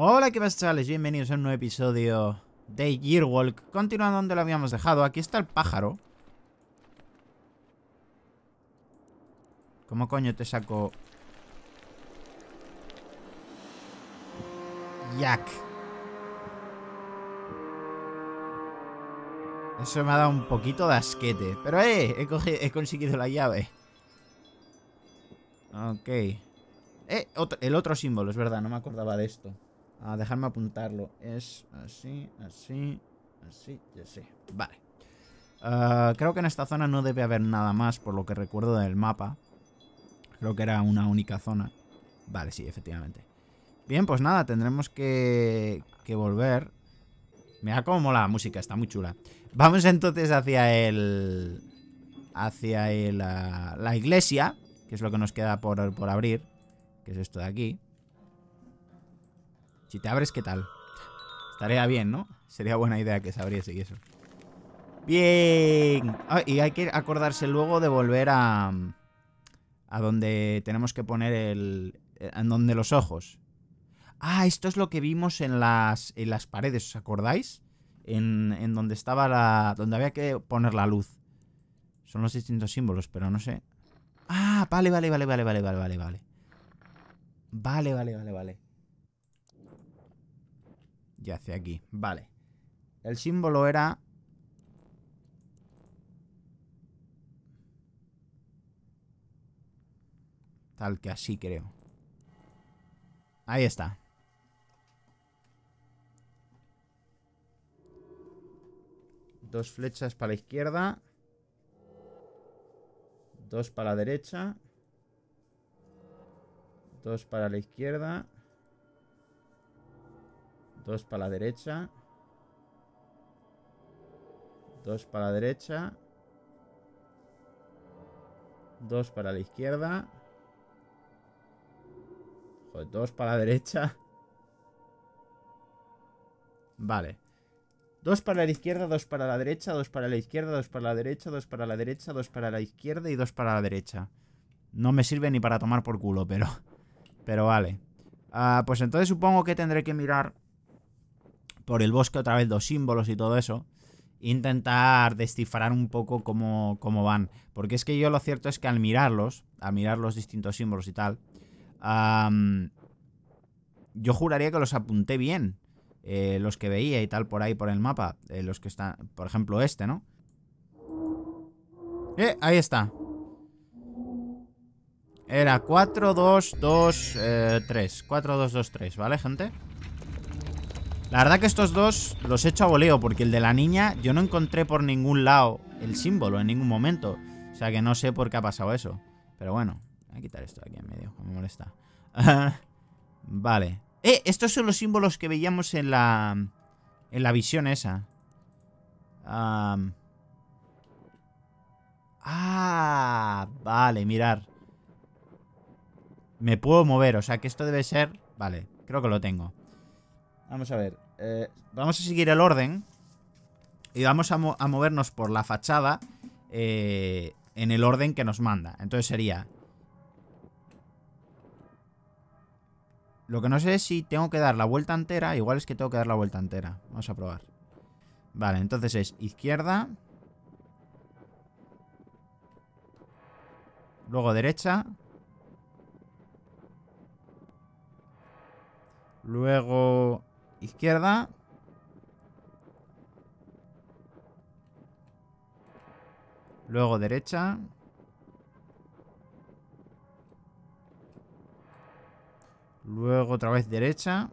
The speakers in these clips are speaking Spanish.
Hola, ¿qué pasa chavales? Bienvenidos a un nuevo episodio de GearWalk Continuando donde lo habíamos dejado, aquí está el pájaro ¿Cómo coño te saco? Jack Eso me ha dado un poquito de asquete. Pero eh, he, conseguido la llave. Ok. Eh, el otro símbolo, es verdad, no me acordaba de esto. A dejarme apuntarlo. Es así, así, así ya así. Vale. Ah, creo que en esta zona no debe haber nada más, por lo que recuerdo del mapa. Creo que era una única zona. Vale, sí, efectivamente. Bien, pues nada, tendremos que, que volver. Mira cómo la música, está muy chula. Vamos entonces hacia el... Hacia ah, la, iglesia, que es lo que nos queda por, por abrir, que es esto de aquí. Si te abres, ¿qué tal? Estaría bien, ¿no? Sería buena idea que se abriese y eso. ¡Bien! Ah, y hay que acordarse luego de volver a... A donde tenemos que poner el... En donde los ojos. Ah, esto es lo que vimos en las, en las paredes, ¿os acordáis? En, en donde estaba la... Donde había que poner la luz. Son los distintos símbolos, pero no sé. Ah, vale, vale, vale, vale, vale, vale, vale. Vale, vale, vale, vale y hace aquí? Vale. El símbolo era... Tal que así, creo. Ahí está. Dos flechas para la izquierda. Dos para la derecha. Dos para la izquierda. Dos para la derecha. Dos para la derecha. Dos para la izquierda. Joder, dos para la derecha. Vale. Dos para la izquierda, dos para la derecha, dos para la izquierda, dos para la derecha, dos para la derecha, dos para la izquierda y dos para la derecha. No me sirve ni para tomar por culo, pero... Pero vale. Ah, pues entonces supongo que tendré que mirar por el bosque otra vez dos símbolos y todo eso. Intentar descifrar un poco cómo, cómo van. Porque es que yo lo cierto es que al mirarlos, A mirar los distintos símbolos y tal, yo juraría que los apunté bien. Eh, los que veía y tal por ahí por el mapa. Eh, los que están, por ejemplo, este, ¿no? Eh, ahí está. Era 4, 2, 2, 3. 4, 2, 2, 3, ¿vale, gente? La verdad que estos dos los he hecho a voleo, porque el de la niña yo no encontré por ningún lado el símbolo en ningún momento. O sea que no sé por qué ha pasado eso. Pero bueno, voy a quitar esto de aquí en medio, me molesta. vale. ¡Eh! Estos son los símbolos que veíamos en la... En la visión esa. Ah, vale, mirar. Me puedo mover, o sea que esto debe ser... Vale, creo que lo tengo. Vamos a ver. Eh, vamos a seguir el orden. Y vamos a, movernos por la fachada eh, en el orden que nos manda. Entonces sería... Lo que no sé es si tengo que dar la vuelta entera. Igual es que tengo que dar la vuelta entera. Vamos a probar. Vale, entonces es izquierda. Luego derecha. Luego Izquierda. Luego derecha. Luego otra vez derecha.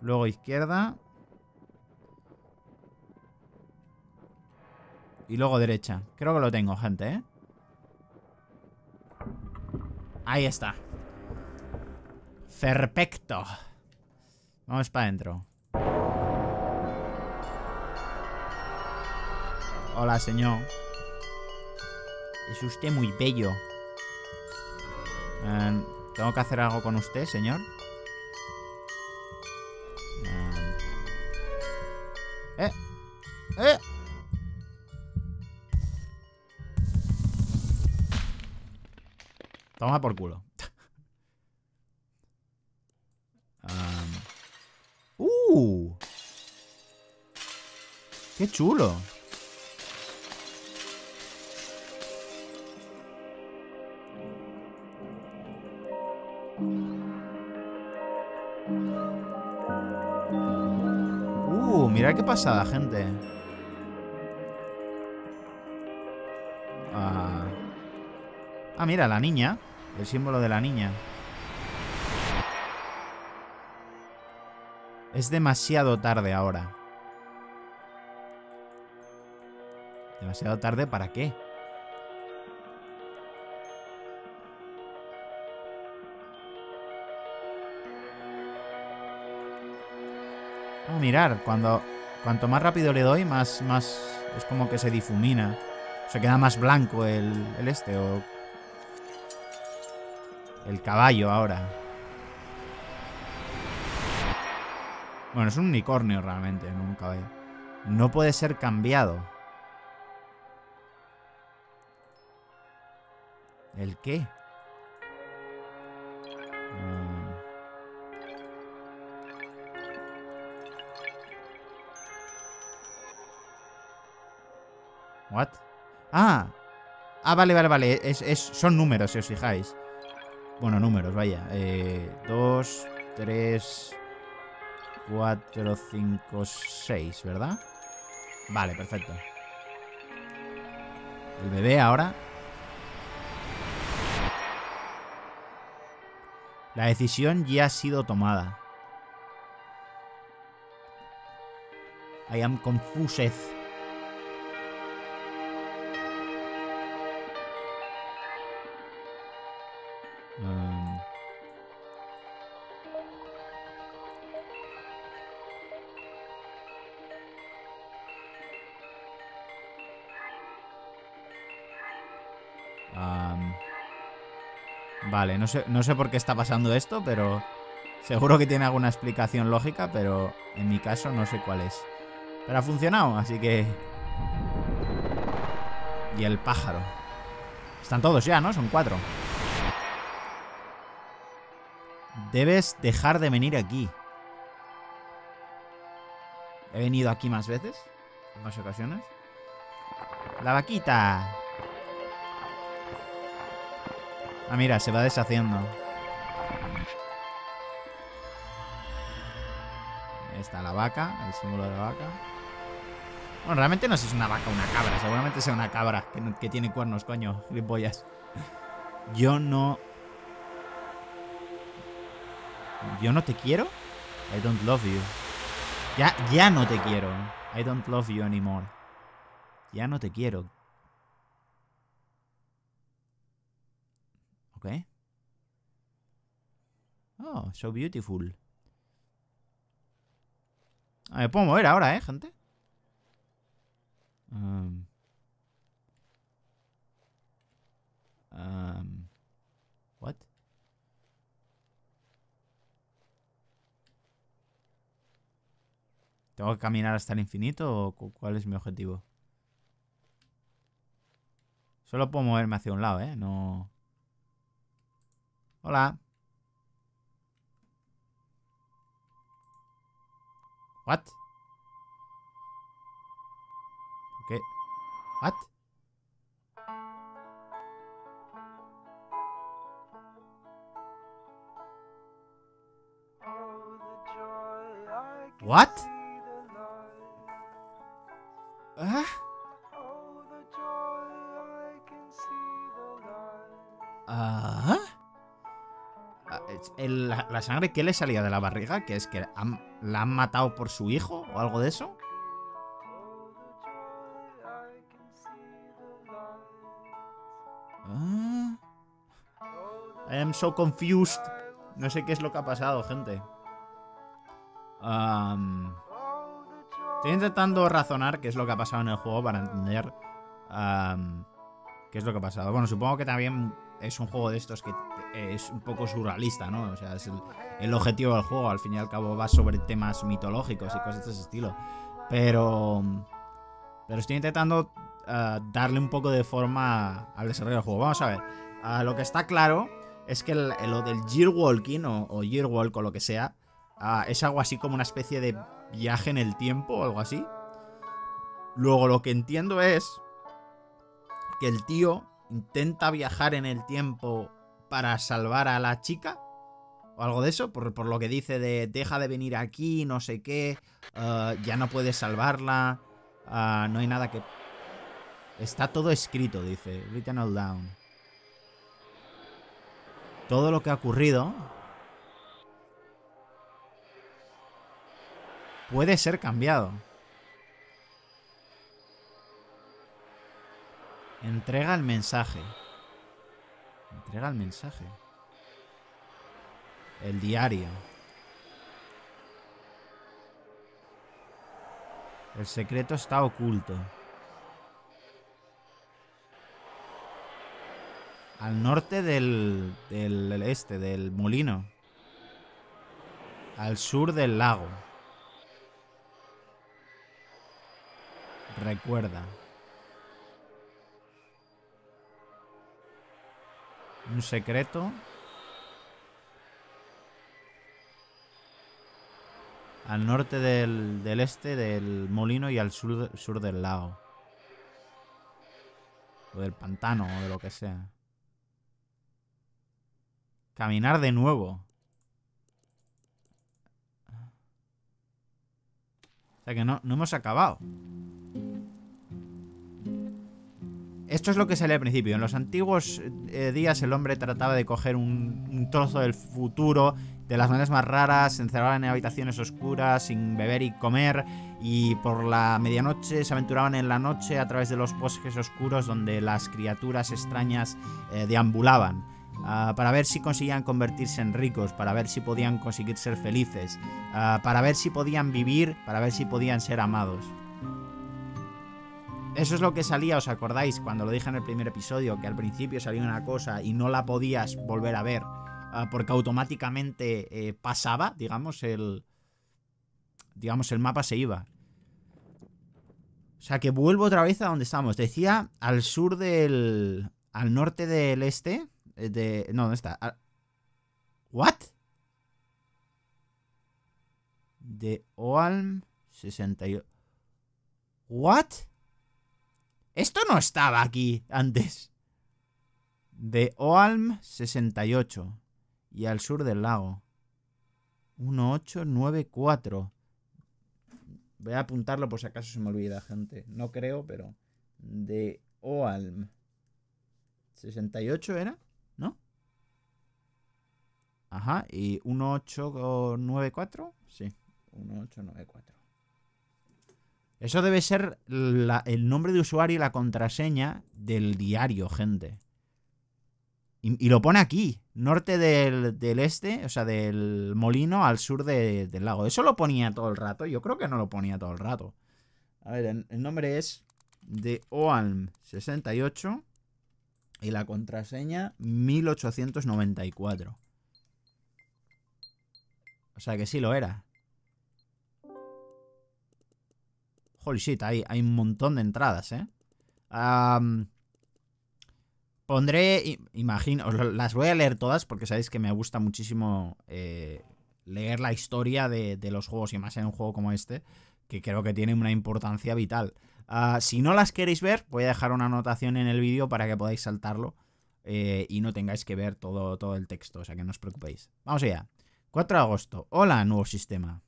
Luego izquierda. Y luego derecha. Creo que lo tengo, gente, ¿eh? Ahí está. Perfecto. Vamos para adentro. Hola, señor. Es usted muy bello. Eh, ¿Tengo que hacer algo con usted, señor? ¡Eh! eh. eh. Toma por culo. ¡Qué chulo! Uh, mira qué pasada, gente. Ah. ah, mira, la niña. El símbolo de la niña. Es demasiado tarde ahora. Demasiado tarde, ¿para qué? a mirar, cuando cuanto más rápido le doy, más, más es como que se difumina. Se queda más blanco el, este o el caballo ahora. Bueno, es un unicornio realmente, No puede ser cambiado. ¿El qué? Ah. ¿What? Ah, ah, vale, vale, vale. Es, es, son números, si os fijáis. Bueno, números, vaya. Eh, dos, tres, cuatro, cinco, seis, ¿verdad? Vale, perfecto. El bebé ahora La decisión ya ha sido tomada. I am confused. Vale, no sé, no sé por qué está pasando esto, pero... Seguro que tiene alguna explicación lógica, pero en mi caso no sé cuál es. Pero ha funcionado, así que... Y el pájaro. Están todos ya, ¿no? Son cuatro. Debes dejar de venir aquí. He venido aquí más veces. En más ocasiones. La vaquita. Ah, mira, se va deshaciendo. Ahí está la vaca, el símbolo de la vaca. Bueno, realmente no es una vaca o una cabra. Seguramente sea una cabra que, tiene cuernos, coño, gripollas. Yo no... ¿Yo no te quiero? I don't love you. Ya, ya no te quiero. I don't love you anymore. Ya no te quiero. Okay. Oh, so beautiful. Ah, me puedo mover ahora, ¿eh, gente? Um, um. What? ¿Tengo que caminar hasta el infinito o cuál es mi objetivo? Solo puedo moverme hacia un lado, ¿eh? No... Hola. What? Okay. What? What? Huh? Uh huh? la, sangre que le salía de la barriga, que es que la han matado por su hijo o algo de eso. Ah. I am so confused. No sé qué es lo que ha pasado, gente. estoy intentando razonar qué es lo que ha pasado en el juego para entender qué es lo que ha pasado. Bueno, supongo que también es un juego de estos que es un poco surrealista, ¿no? O sea, es el, objetivo del juego. Al fin y al cabo va sobre temas mitológicos y cosas de ese estilo. Pero. Pero estoy intentando ah, darle un poco de forma al desarrollo del juego. Vamos a ver. Ah, lo que está claro es que lo del gear o, o o lo que sea ah, es algo así como una especie de viaje en el tiempo o algo así. Luego lo que entiendo es que el tío intenta viajar en el tiempo para salvar a la chica. O algo de eso, por, lo que dice de deja de venir aquí, no sé qué, ah, ya no puedes salvarla, ah, no hay nada que... Está todo escrito, dice, written all down. Todo lo que ha ocurrido puede ser cambiado. Entrega el mensaje. Entrega el mensaje. El diario. El secreto está oculto. Al norte del, del este, del molino. Al sur del lago. Recuerda. Un secreto. Al norte del, este del molino y al sur, del lago. O del pantano o de lo que sea. Caminar de nuevo. O sea que no, no hemos acabado. Esto es lo que sale al principio. En los antiguos eh, días el hombre trataba de coger un, trozo del futuro de las maneras más raras, se encerraban en habitaciones oscuras sin beber y comer y por la medianoche se aventuraban en la noche a través de los bosques oscuros donde las criaturas extrañas eh, deambulaban. Ah, para ver si conseguían convertirse en ricos, para ver si podían conseguir ser felices, ah, para ver si podían vivir, para ver si podían ser amados eso es lo que salía, ¿os acordáis? Cuando lo dije en el primer episodio, que al principio salía una cosa y no la podías volver a ver ah, porque automáticamente eh, pasaba, digamos, el... Digamos, el mapa se iba. O sea que vuelvo otra vez a donde estamos. Decía al sur del... Al norte del este. Eh, de, no, ¿dónde está? ¿What? De Oalm 68. ¿What? Esto no estaba aquí antes. De Oalm 68 y al sur del lago. 1894. Voy a apuntarlo por si acaso se me olvida, gente. No creo, pero. De Oalm. 68 era, ¿no? Ajá, y 1894. Sí, 1894. Eso debe ser el nombre de usuario y la contraseña del diario, gente. Y, lo pone aquí, norte del, este, o sea, del molino al sur del lago. Eso lo ponía todo el rato. Yo creo que no lo ponía todo el rato. A ver, el, nombre es de Oalm68 y la contraseña 1894. O sea que sí lo era. Holy hay, un montón de entradas, ¿eh? pondré, imagino, las voy a leer todas porque sabéis que me gusta muchísimo eh, leer la historia de, los juegos y más en un juego como este, que creo que tiene una importancia vital. Ah, si no las queréis ver, voy a dejar una anotación en el vídeo para que podáis saltarlo eh, y no tengáis que ver todo, todo el texto, o sea que no os preocupéis. Vamos allá. 4 de agosto. Hola, nuevo sistema.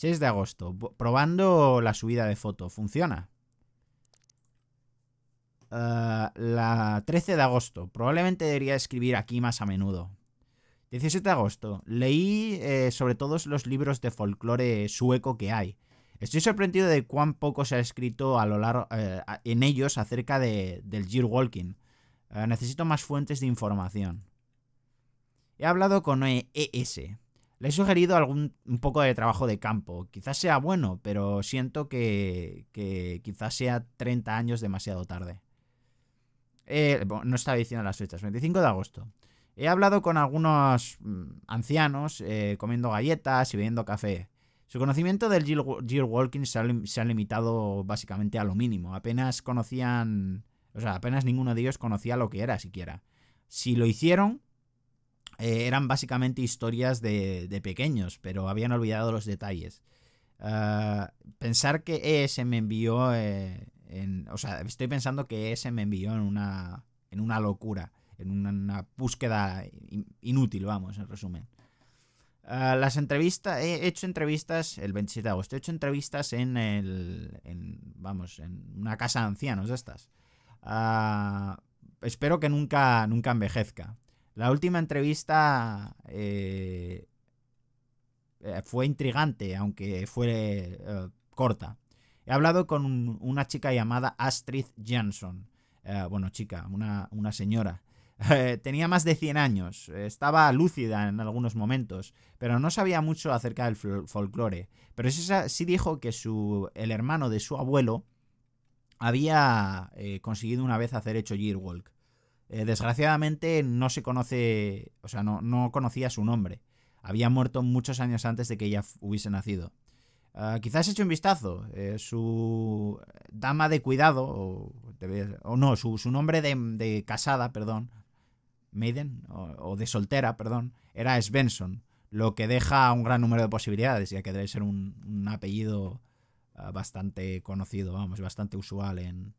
6 de agosto. Probando la subida de foto. Funciona. Eh, la 13 de agosto. Probablemente debería escribir aquí más a menudo. 17 de agosto. Leí eh, sobre todos los libros de folclore sueco que hay. Estoy sorprendido de cuán poco se ha escrito a lo largo, eh, en ellos acerca de, del Jir Walking. necesito más fuentes de información. He hablado con EES, le he sugerido algún un poco de trabajo de campo. Quizás sea bueno, pero siento que, quizás sea 30 años demasiado tarde. Eh, no estaba diciendo las fechas, 25 de agosto. He hablado con algunos mm, ancianos eh, comiendo galletas y bebiendo café. Su conocimiento del Jill Walking se ha, se ha, limitado básicamente a lo mínimo. Apenas conocían. O sea, apenas ninguno de ellos conocía lo que era siquiera. Si lo hicieron, eh, eran básicamente historias de, pequeños, pero habían olvidado los detalles. Ah, pensar que ES me envió, eh, en, o sea, estoy pensando que ES me envió en una, en una locura, en una, búsqueda inútil, vamos, en resumen. Ah, las entrevistas, he hecho entrevistas el 27 de agosto, he hecho entrevistas en el, vamos, en una casa de ancianos de estas. Ah, espero que nunca, nunca envejezca. La última entrevista eh, eh, fue intrigante, aunque fue eh, corta. He hablado con una chica llamada Astrid Jansson. bueno, chica, una, señora. tenía más de 100 años, estaba lúcida en algunos momentos, pero no sabía mucho acerca del folclore. Pero sí dijo que su, el hermano de su abuelo había conseguido una vez hacer hecho Yearwalk. Eh, desgraciadamente no se conoce, o sea, no, no, conocía su nombre. Había muerto muchos años antes de que ella hubiese nacido. Ah, quizás quizás hecho un vistazo. Eh, su dama de cuidado, o, no, su, nombre de, casada, perdón, maiden, o, de soltera, perdón, era Svensson, lo que deja un gran número de posibilidades, ya que debe ser un, apellido ah, bastante conocido, vamos, bastante usual en,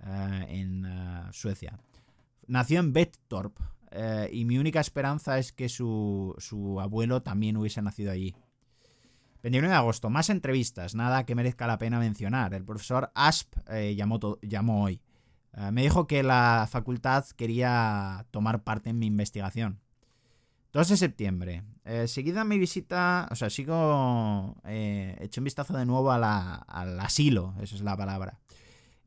ah, en Suecia. Nació en Bettorp eh, y mi única esperanza es que su, abuelo también hubiese nacido allí. 29 de agosto, más entrevistas, nada que merezca la pena mencionar. El profesor Asp eh, llamó, llamó, hoy. Eh, me dijo que la facultad quería tomar parte en mi investigación. 2 de septiembre. seguida mi visita, o sea, sigo, eh, un vistazo de nuevo al asilo, esa es la palabra.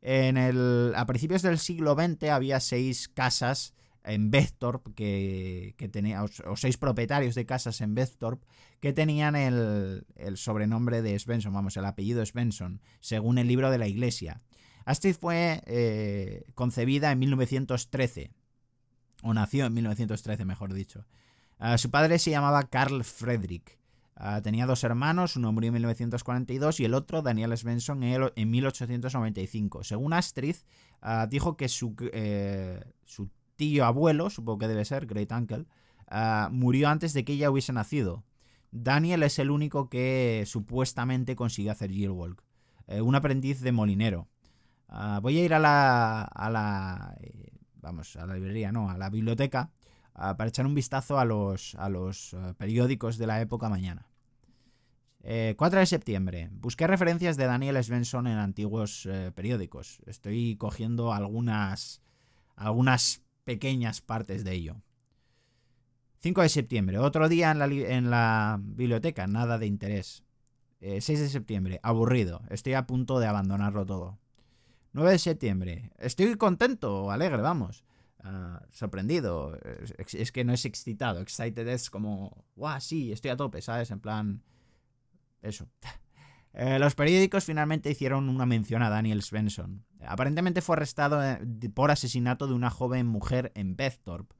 En el, a principios del siglo XX había seis casas en Vestorp, que, tenía, o, seis propietarios de casas en Vestorp, que tenían el, el sobrenombre de Svensson, vamos, el apellido Svensson, según el libro de la iglesia. Astrid fue eh, concebida en 1913, o nació en 1913, mejor dicho. Ah, su padre se llamaba Carl Frederick Ah, tenía dos hermanos, uno murió en 1942 y el otro, Daniel Svensson, en 1895. Según Astrid, ah, dijo que eh, su, tío abuelo, supongo que debe ser, Great Uncle, ah, murió antes de que ella hubiese nacido. Daniel es el único que supuestamente consiguió hacer Yearwalk, eh, un aprendiz de molinero. voy a ir a la, a la eh, vamos, a la librería, no, a la biblioteca para echar un vistazo a los, a los periódicos de la época mañana. 4 eh, de septiembre. Busqué referencias de Daniel Svensson en antiguos eh, periódicos. Estoy cogiendo algunas, algunas pequeñas partes de ello. 5 de septiembre. Otro día en la, en la biblioteca. Nada de interés. 6 eh, de septiembre. Aburrido. Estoy a punto de abandonarlo todo. 9 de septiembre. Estoy contento, alegre, vamos. Ah, sorprendido. Es, que no es excitado. Excited es como, Sí, estoy a tope, ¿sabes? En plan, eso. Eh, los periódicos finalmente hicieron una mención a Daniel Svensson. Aparentemente fue arrestado eh, por asesinato de una joven mujer en Bethorpe.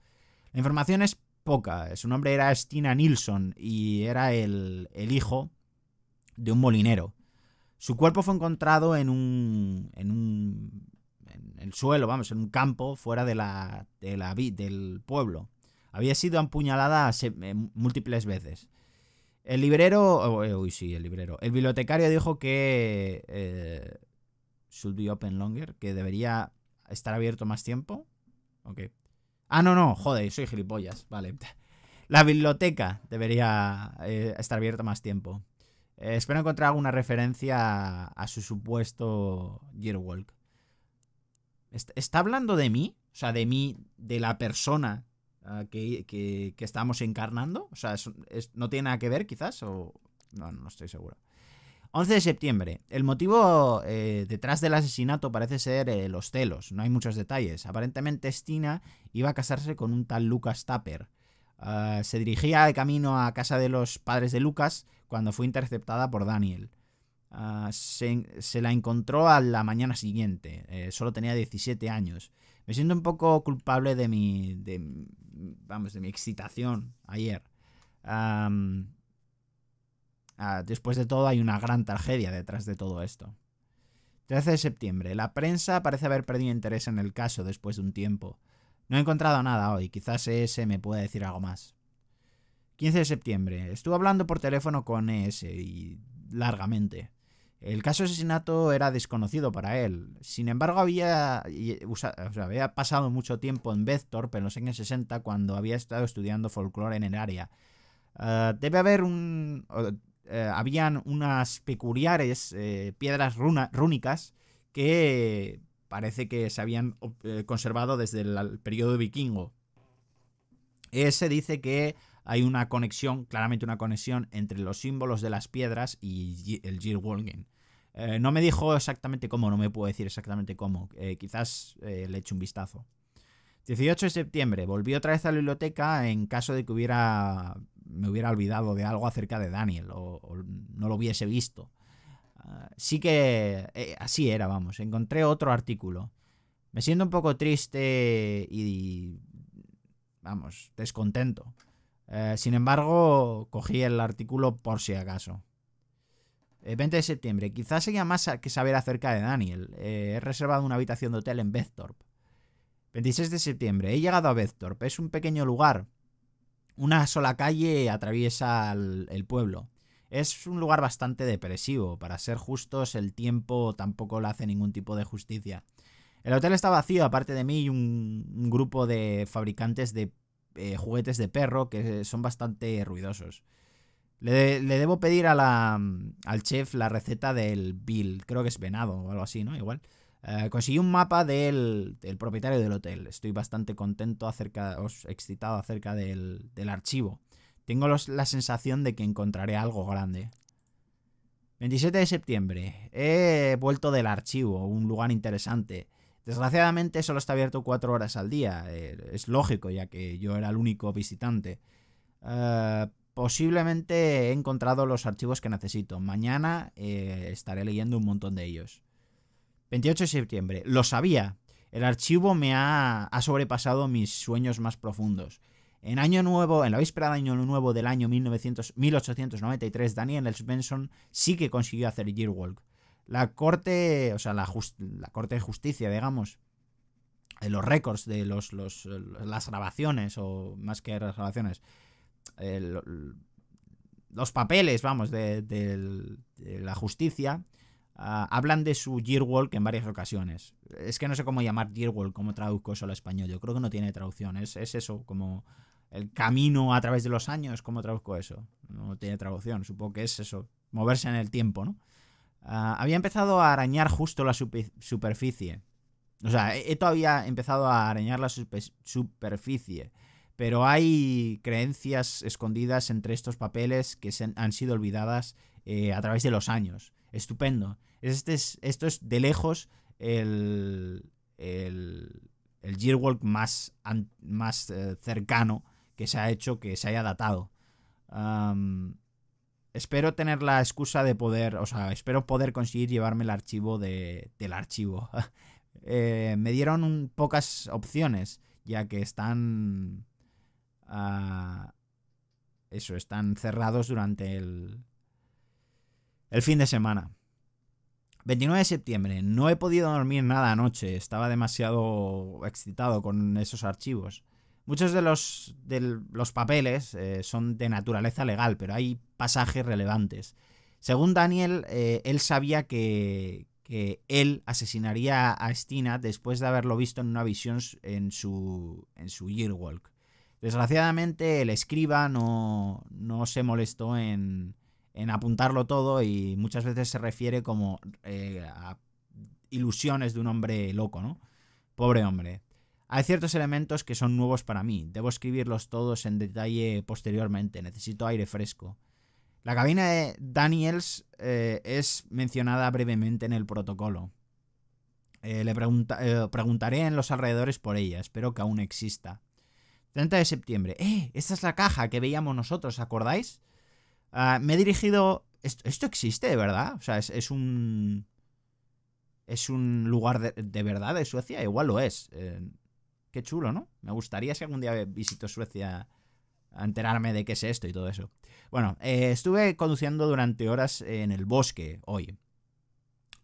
La información es poca. Su nombre era Stina Nilsson y era el, el hijo de un molinero. Su cuerpo fue encontrado en un, en un en el suelo, vamos, en un campo fuera de la, de la, del pueblo. Había sido apuñalada eh, múltiples veces. El librero. Oh, uy, sí, el librero. El bibliotecario dijo que. Eh, should be open longer. Que debería estar abierto más tiempo. Ok. Ah, no, no, joder, soy gilipollas. Vale. La biblioteca debería eh, estar abierta más tiempo. Eh, espero encontrar alguna referencia a, su supuesto Yearwalk. ¿Está hablando de mí? O sea, de mí, de la persona Ah, que, que, estamos encarnando. O sea, no tiene nada que ver quizás, o no, no estoy seguro. 11 de septiembre. El motivo eh, detrás del asesinato parece ser eh, los celos. No hay muchos detalles. Aparentemente Stina iba a casarse con un tal Lucas Tapper. Ah, se dirigía de camino a casa de los padres de Lucas cuando fue interceptada por Daniel. Ah, se, la encontró a la mañana siguiente. Eh, solo tenía 17 años. Me siento un poco culpable de mi. De, vamos, de mi excitación ayer. Ah, después de todo, hay una gran tragedia detrás de todo esto. 13 de septiembre. La prensa parece haber perdido interés en el caso después de un tiempo. No he encontrado nada hoy. Quizás ES me pueda decir algo más. 15 de septiembre. Estuve hablando por teléfono con ES y largamente. El caso de asesinato era desconocido para él. Sin embargo, había, había pasado mucho tiempo en Bethorpe en los años 60 cuando había estado estudiando folclore en el área. Ah, debe haber un. Eh, habían unas peculiares eh, piedras rúnicas que parece que se habían eh, conservado desde el, periodo vikingo. Ese dice que hay una conexión, claramente una conexión entre los símbolos de las piedras y el Jill wolgen eh, no me dijo exactamente cómo, no me puedo decir exactamente cómo. Eh, quizás eh, le eche un vistazo. 18 de septiembre, volví otra vez a la biblioteca en caso de que hubiera me hubiera olvidado de algo acerca de Daniel o, no lo hubiese visto. Ah, sí que así era, vamos. Encontré otro artículo. Me siento un poco triste y vamos, descontento. Eh, sin embargo, cogí el artículo por si acaso. 20 eh, de septiembre. Quizás haya más que saber acerca de Daniel. Eh, he reservado una habitación de hotel en Bethorp. 26 de septiembre. He llegado a Bethorp. Es un pequeño lugar. Una sola calle atraviesa el, pueblo. Es un lugar bastante depresivo. Para ser justos, el tiempo tampoco le hace ningún tipo de justicia. El hotel está vacío, aparte de mí y un grupo de fabricantes de eh, juguetes de perro que eh, son bastante ruidosos. Le, debo pedir mm, al chef la receta del Bill, creo que es venado o algo así, ¿no? Igual. Eh, conseguí un mapa del, del, propietario del hotel. Estoy bastante contento acerca, os excitado acerca del, del archivo. Tengo la sensación de que encontraré algo grande. 27 de septiembre. He vuelto del archivo, un lugar interesante. Desgraciadamente solo está abierto cuatro horas al día. Eh, es lógico, ya que yo era el único visitante. Eh, posiblemente he encontrado los archivos que necesito. Mañana eh, estaré leyendo un montón de ellos. 28 de septiembre. Lo sabía. El archivo me ha, sobrepasado mis sueños más profundos. En año nuevo, en la víspera de año nuevo del año 1893, Daniel Svensson sí que consiguió hacer Yearwalk. La Corte, o sea, la, la Corte de Justicia, digamos, eh, los récords de los, los, eh, las grabaciones, o más que las grabaciones, eh, los papeles, vamos, de, la justicia, ah, hablan de su yearwalk en varias ocasiones. Es que no sé cómo llamar yearwalk, cómo traduzco eso al español. Yo creo que no tiene traducción. Es, es, eso, como el camino a través de los años, ¿cómo traduzco eso? No tiene traducción. Supongo que es eso, moverse en el tiempo, ¿no? Ah, había empezado a arañar justo la superficie. O sea, he, había empezado a arañar la superficie. Pero hay creencias escondidas entre estos papeles que se han sido olvidadas eh, a través de los años. Estupendo. Este esto es de lejos el, el, el Gearwalk más, más eh, cercano que se ha hecho, que se haya datado espero tener la excusa de poder, o sea, espero poder conseguir llevarme el archivo de, del archivo. Eh, me dieron pocas opciones, ya que están... Ah, eso, están cerrados durante el, el fin de semana. 29 de septiembre. No he podido dormir nada anoche. Estaba demasiado excitado con esos archivos. Muchos de los, de los papeles eh, son de naturaleza legal, pero hay pasajes relevantes. Según Daniel, eh, él sabía que, él asesinaría a Stina después de haberlo visto en una visión en su, en su Yearwalk. Desgraciadamente, el escriba no, se molestó en, en, apuntarlo todo y muchas veces se refiere como eh, a ilusiones de un hombre loco, ¿no? Pobre hombre. Hay ciertos elementos que son nuevos para mí, debo escribirlos todos en detalle posteriormente, necesito aire fresco. La cabina de Daniels eh, es mencionada brevemente en el protocolo. Eh, le eh, preguntaré en los alrededores por ella, espero que aún exista. 30 de septiembre. ¡Eh! Esta es la caja que veíamos nosotros, ¿acordáis? Ah, me he dirigido... Esto, existe de verdad? O sea, es, un... Es un lugar de, verdad de Suecia, igual lo es. Qué chulo, ¿no? Me gustaría si algún día visito Suecia a enterarme de qué es esto y todo eso. Bueno, eh, estuve conduciendo durante horas en el bosque hoy.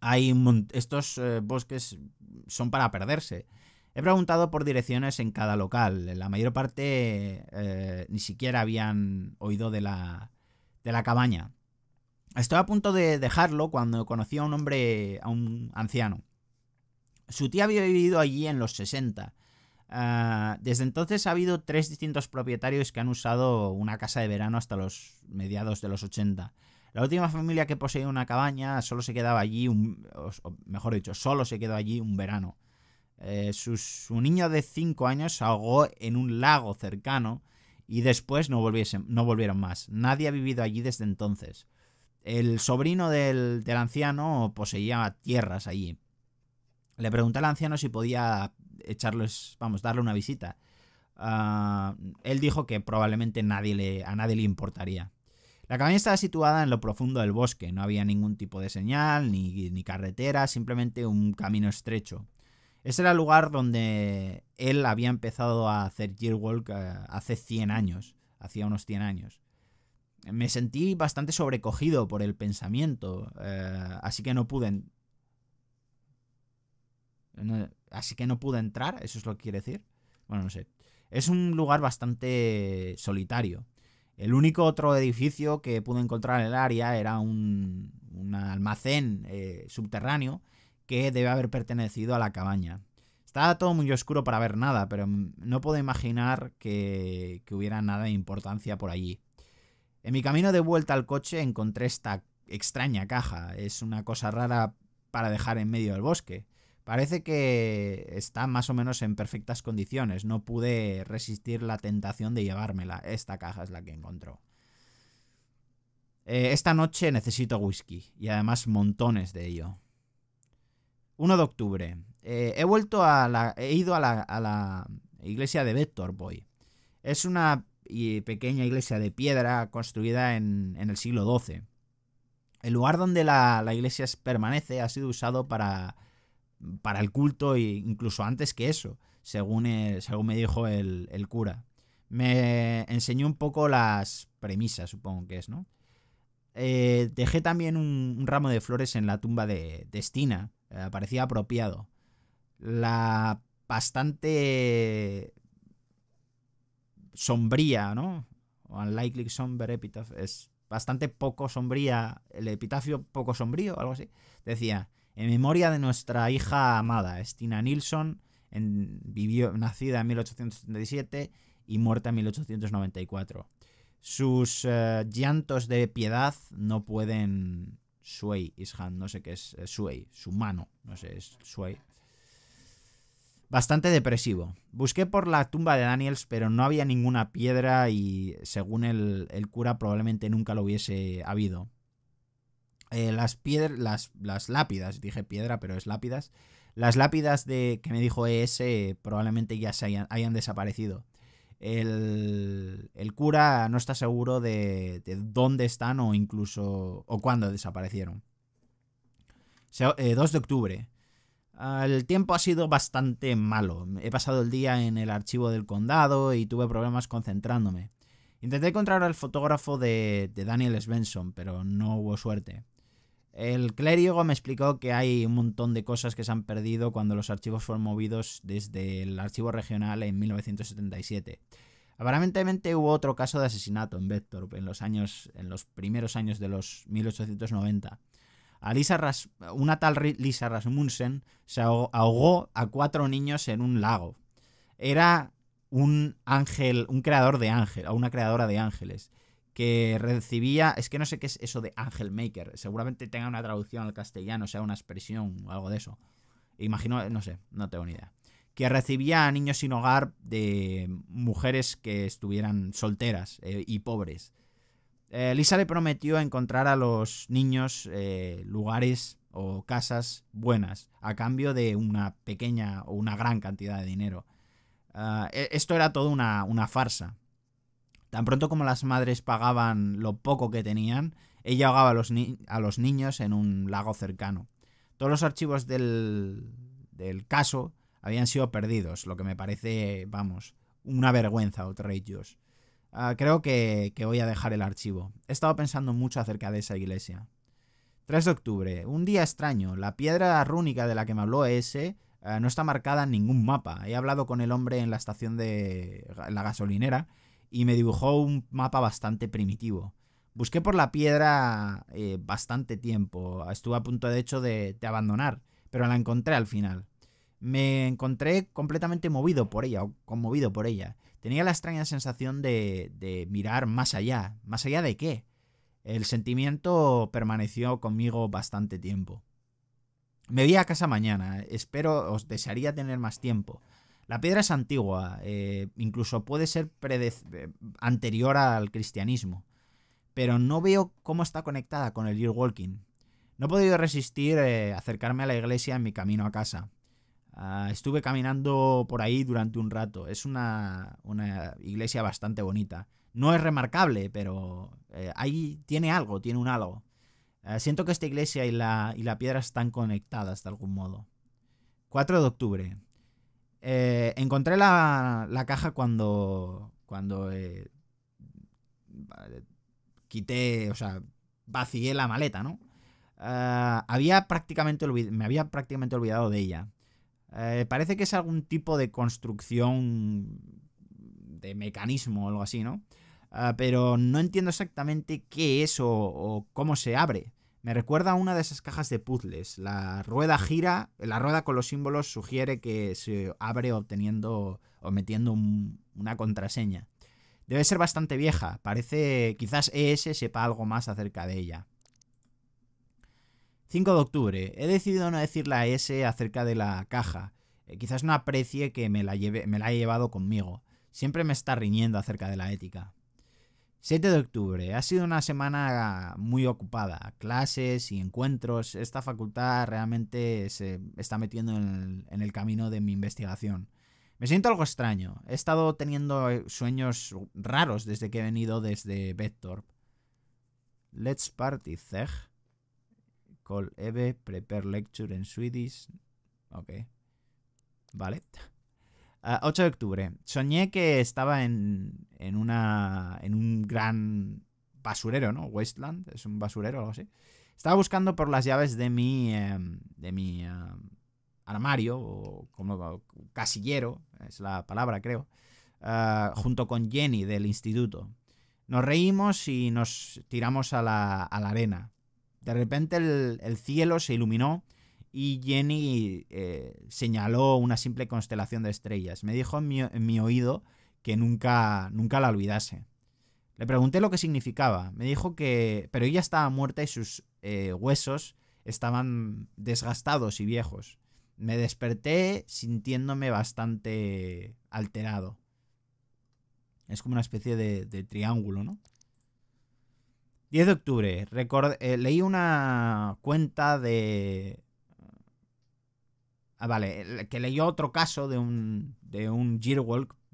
Hay estos eh, bosques son para perderse. He preguntado por direcciones en cada local. La mayor parte eh, ni siquiera habían oído de la, cabaña. Estaba a punto de dejarlo cuando conocí a un hombre, a un anciano. Su tía había vivido allí en los 60 Ah, desde entonces ha habido tres distintos propietarios que han usado una casa de verano hasta los mediados de los 80. La última familia que poseía una cabaña solo se quedaba allí, un, mejor dicho, solo se quedó allí un verano. Eh, su, niño de 5 años se ahogó en un lago cercano y después no, no volvieron más. Nadie ha vivido allí desde entonces. El sobrino del, del anciano poseía tierras allí. Le pregunté al anciano si podía echarles, vamos, darle una visita. Ah, él dijo que probablemente nadie le, a nadie le importaría. La cabaña estaba situada en lo profundo del bosque, no había ningún tipo de señal, ni, carretera, simplemente un camino estrecho. Ese era el lugar donde él había empezado a hacer Gearwalk eh, hace 100 años, hacía unos 100 años. Me sentí bastante sobrecogido por el pensamiento, eh, así que no pude así que no pude entrar, eso es lo que quiere decir. Bueno, no sé. Es un lugar bastante solitario. El único otro edificio que pude encontrar en el área era un, almacén eh, subterráneo que debe haber pertenecido a la cabaña. Estaba todo muy oscuro para ver nada, pero no puedo imaginar que hubiera nada de importancia por allí. En mi camino de vuelta al coche encontré esta extraña caja. Es una cosa rara para dejar en medio del bosque. Parece que está más o menos en perfectas condiciones. No pude resistir la tentación de llevármela. Esta caja es la que encontró. Eh, esta noche necesito whisky. Y además montones de ello. 1 de octubre. Eh, he vuelto a la. He ido a la, iglesia de Vector Boy. Es una pequeña iglesia de piedra construida en, el siglo XII. El lugar donde la, la iglesia permanece ha sido usado para para el culto e incluso antes que eso, según, eh, según me dijo el, cura. Me enseñó un poco las premisas, supongo que es, ¿no? Eh, dejé también un, ramo de flores en la tumba de, de Stina, eh, parecía apropiado. La bastante sombría, ¿no? Unlikely Somber Epitaph es bastante poco sombría, el epitafio poco sombrío, algo así. Decía, en memoria de nuestra hija amada, Stina Nilsson, vivió, nacida en 1877 y muerta en 1894. Sus eh, llantos de piedad no pueden... Suey, Ishan, no sé qué es eh, Suey, su mano, no sé, es Suey. Bastante depresivo. Busqué por la tumba de Daniels, pero no había ninguna piedra y según el cura probablemente nunca lo hubiese habido. Eh, las las, lápidas, dije piedra, pero es lápidas. Las lápidas de que me dijo ES probablemente ya se hayan, desaparecido. El, el, cura no está seguro de, dónde están o incluso o cuándo desaparecieron. 2 eh, de octubre. El tiempo ha sido bastante malo. He pasado el día en el archivo del condado y tuve problemas concentrándome. Intenté encontrar al fotógrafo de, de Daniel Svensson, pero no hubo suerte. El clérigo me explicó que hay un montón de cosas que se han perdido cuando los archivos fueron movidos desde el archivo regional en 1977. Aparentemente hubo otro caso de asesinato en Vector en los años en los primeros años de los 1890. una tal Lisa Rasmussen se ahogó a cuatro niños en un lago. Era un ángel, un creador de ángel, o una creadora de ángeles que recibía, es que no sé qué es eso de Angel Maker, seguramente tenga una traducción al castellano, sea una expresión o algo de eso. Imagino, no sé, no tengo ni idea. Que recibía a niños sin hogar de mujeres que estuvieran solteras eh, y pobres. Eh, Lisa le prometió encontrar a los niños eh, lugares o casas buenas a cambio de una pequeña o una gran cantidad de dinero. Ah, e-, esto era todo una, una farsa. Tan pronto como las madres pagaban lo poco que tenían, ella ahogaba a los, niños en un lago cercano. Todos los archivos del, caso habían sido perdidos, lo que me parece, vamos, una vergüenza, outrageous. ellos. Ah, creo que, voy a dejar el archivo. He estado pensando mucho acerca de esa iglesia. 3 de octubre, un día extraño. La piedra rúnica de la que me habló ese ah, no está marcada en ningún mapa. He hablado con el hombre en la estación de la gasolinera y me dibujó un mapa bastante primitivo. Busqué por la piedra eh, bastante tiempo, estuve a punto de hecho de, abandonar, pero la encontré al final. Me encontré completamente movido por ella, o conmovido por ella. Tenía la extraña sensación de, de mirar más allá. ¿Más allá de qué? El sentimiento permaneció conmigo bastante tiempo. Me vi a casa mañana, espero, os desearía tener más tiempo. La piedra es antigua, eh, incluso puede ser eh, anterior al cristianismo, pero no veo cómo está conectada con el Walking. No he podido resistir eh, acercarme a la iglesia en mi camino a casa. Ah, estuve caminando por ahí durante un rato. Es una, iglesia bastante bonita. No es remarcable, pero ahí tiene algo, tiene un algo. Ah, siento que esta iglesia y la, y la piedra están conectadas de algún modo. 4 de octubre. Eh, encontré la, la, caja cuando. Cuando. Eh, quité. O sea, vacié la maleta, ¿no? Eh, había prácticamente me había prácticamente olvidado de ella. Eh, parece que es algún tipo de construcción de mecanismo o algo así, ¿no? pero no entiendo exactamente qué es o cómo se abre. Me recuerda a una de esas cajas de puzzles. La rueda gira, la rueda con los símbolos sugiere que se abre obteniendo o metiendo una contraseña. Debe ser bastante vieja, parece quizás ES sepa algo más acerca de ella. 5 de octubre. He decidido no decir la e S acerca de la caja. Eh, quizás no aprecie que me la, lleve, me la he llevado conmigo. Siempre me está riñendo acerca de la ética. 7 de octubre. Ha sido una semana muy ocupada. Clases y encuentros. Esta facultad realmente se está metiendo en el, camino de mi investigación. Me siento algo extraño. He estado teniendo eh, sueños raros desde que he venido desde Bedtorp. Let's party, zeg. Call Eve, prepare lecture in Swedish. Ok. Vale. 8 ah, de octubre. Soñé que estaba en, una, en un gran basurero, ¿no? Wasteland, es un basurero o algo así. Estaba buscando por las llaves de mi, em, de mi em, armario, o como casillero, es la palabra creo, ah, junto con Jenny del instituto. Nos reímos y nos tiramos a la, a la arena. De repente el cielo se iluminó y Jenny eh, señaló una simple constelación de estrellas. Me dijo en mi, oído que nunca, nunca la olvidase. Le pregunté lo que significaba. Me dijo que... Pero ella estaba muerta y sus eh, huesos estaban desgastados y viejos. Me desperté sintiéndome bastante alterado. Es como una especie de, triángulo, ¿no? 10 de octubre. Eh, leí una cuenta de Ah, vale, que leyó otro caso de un, de un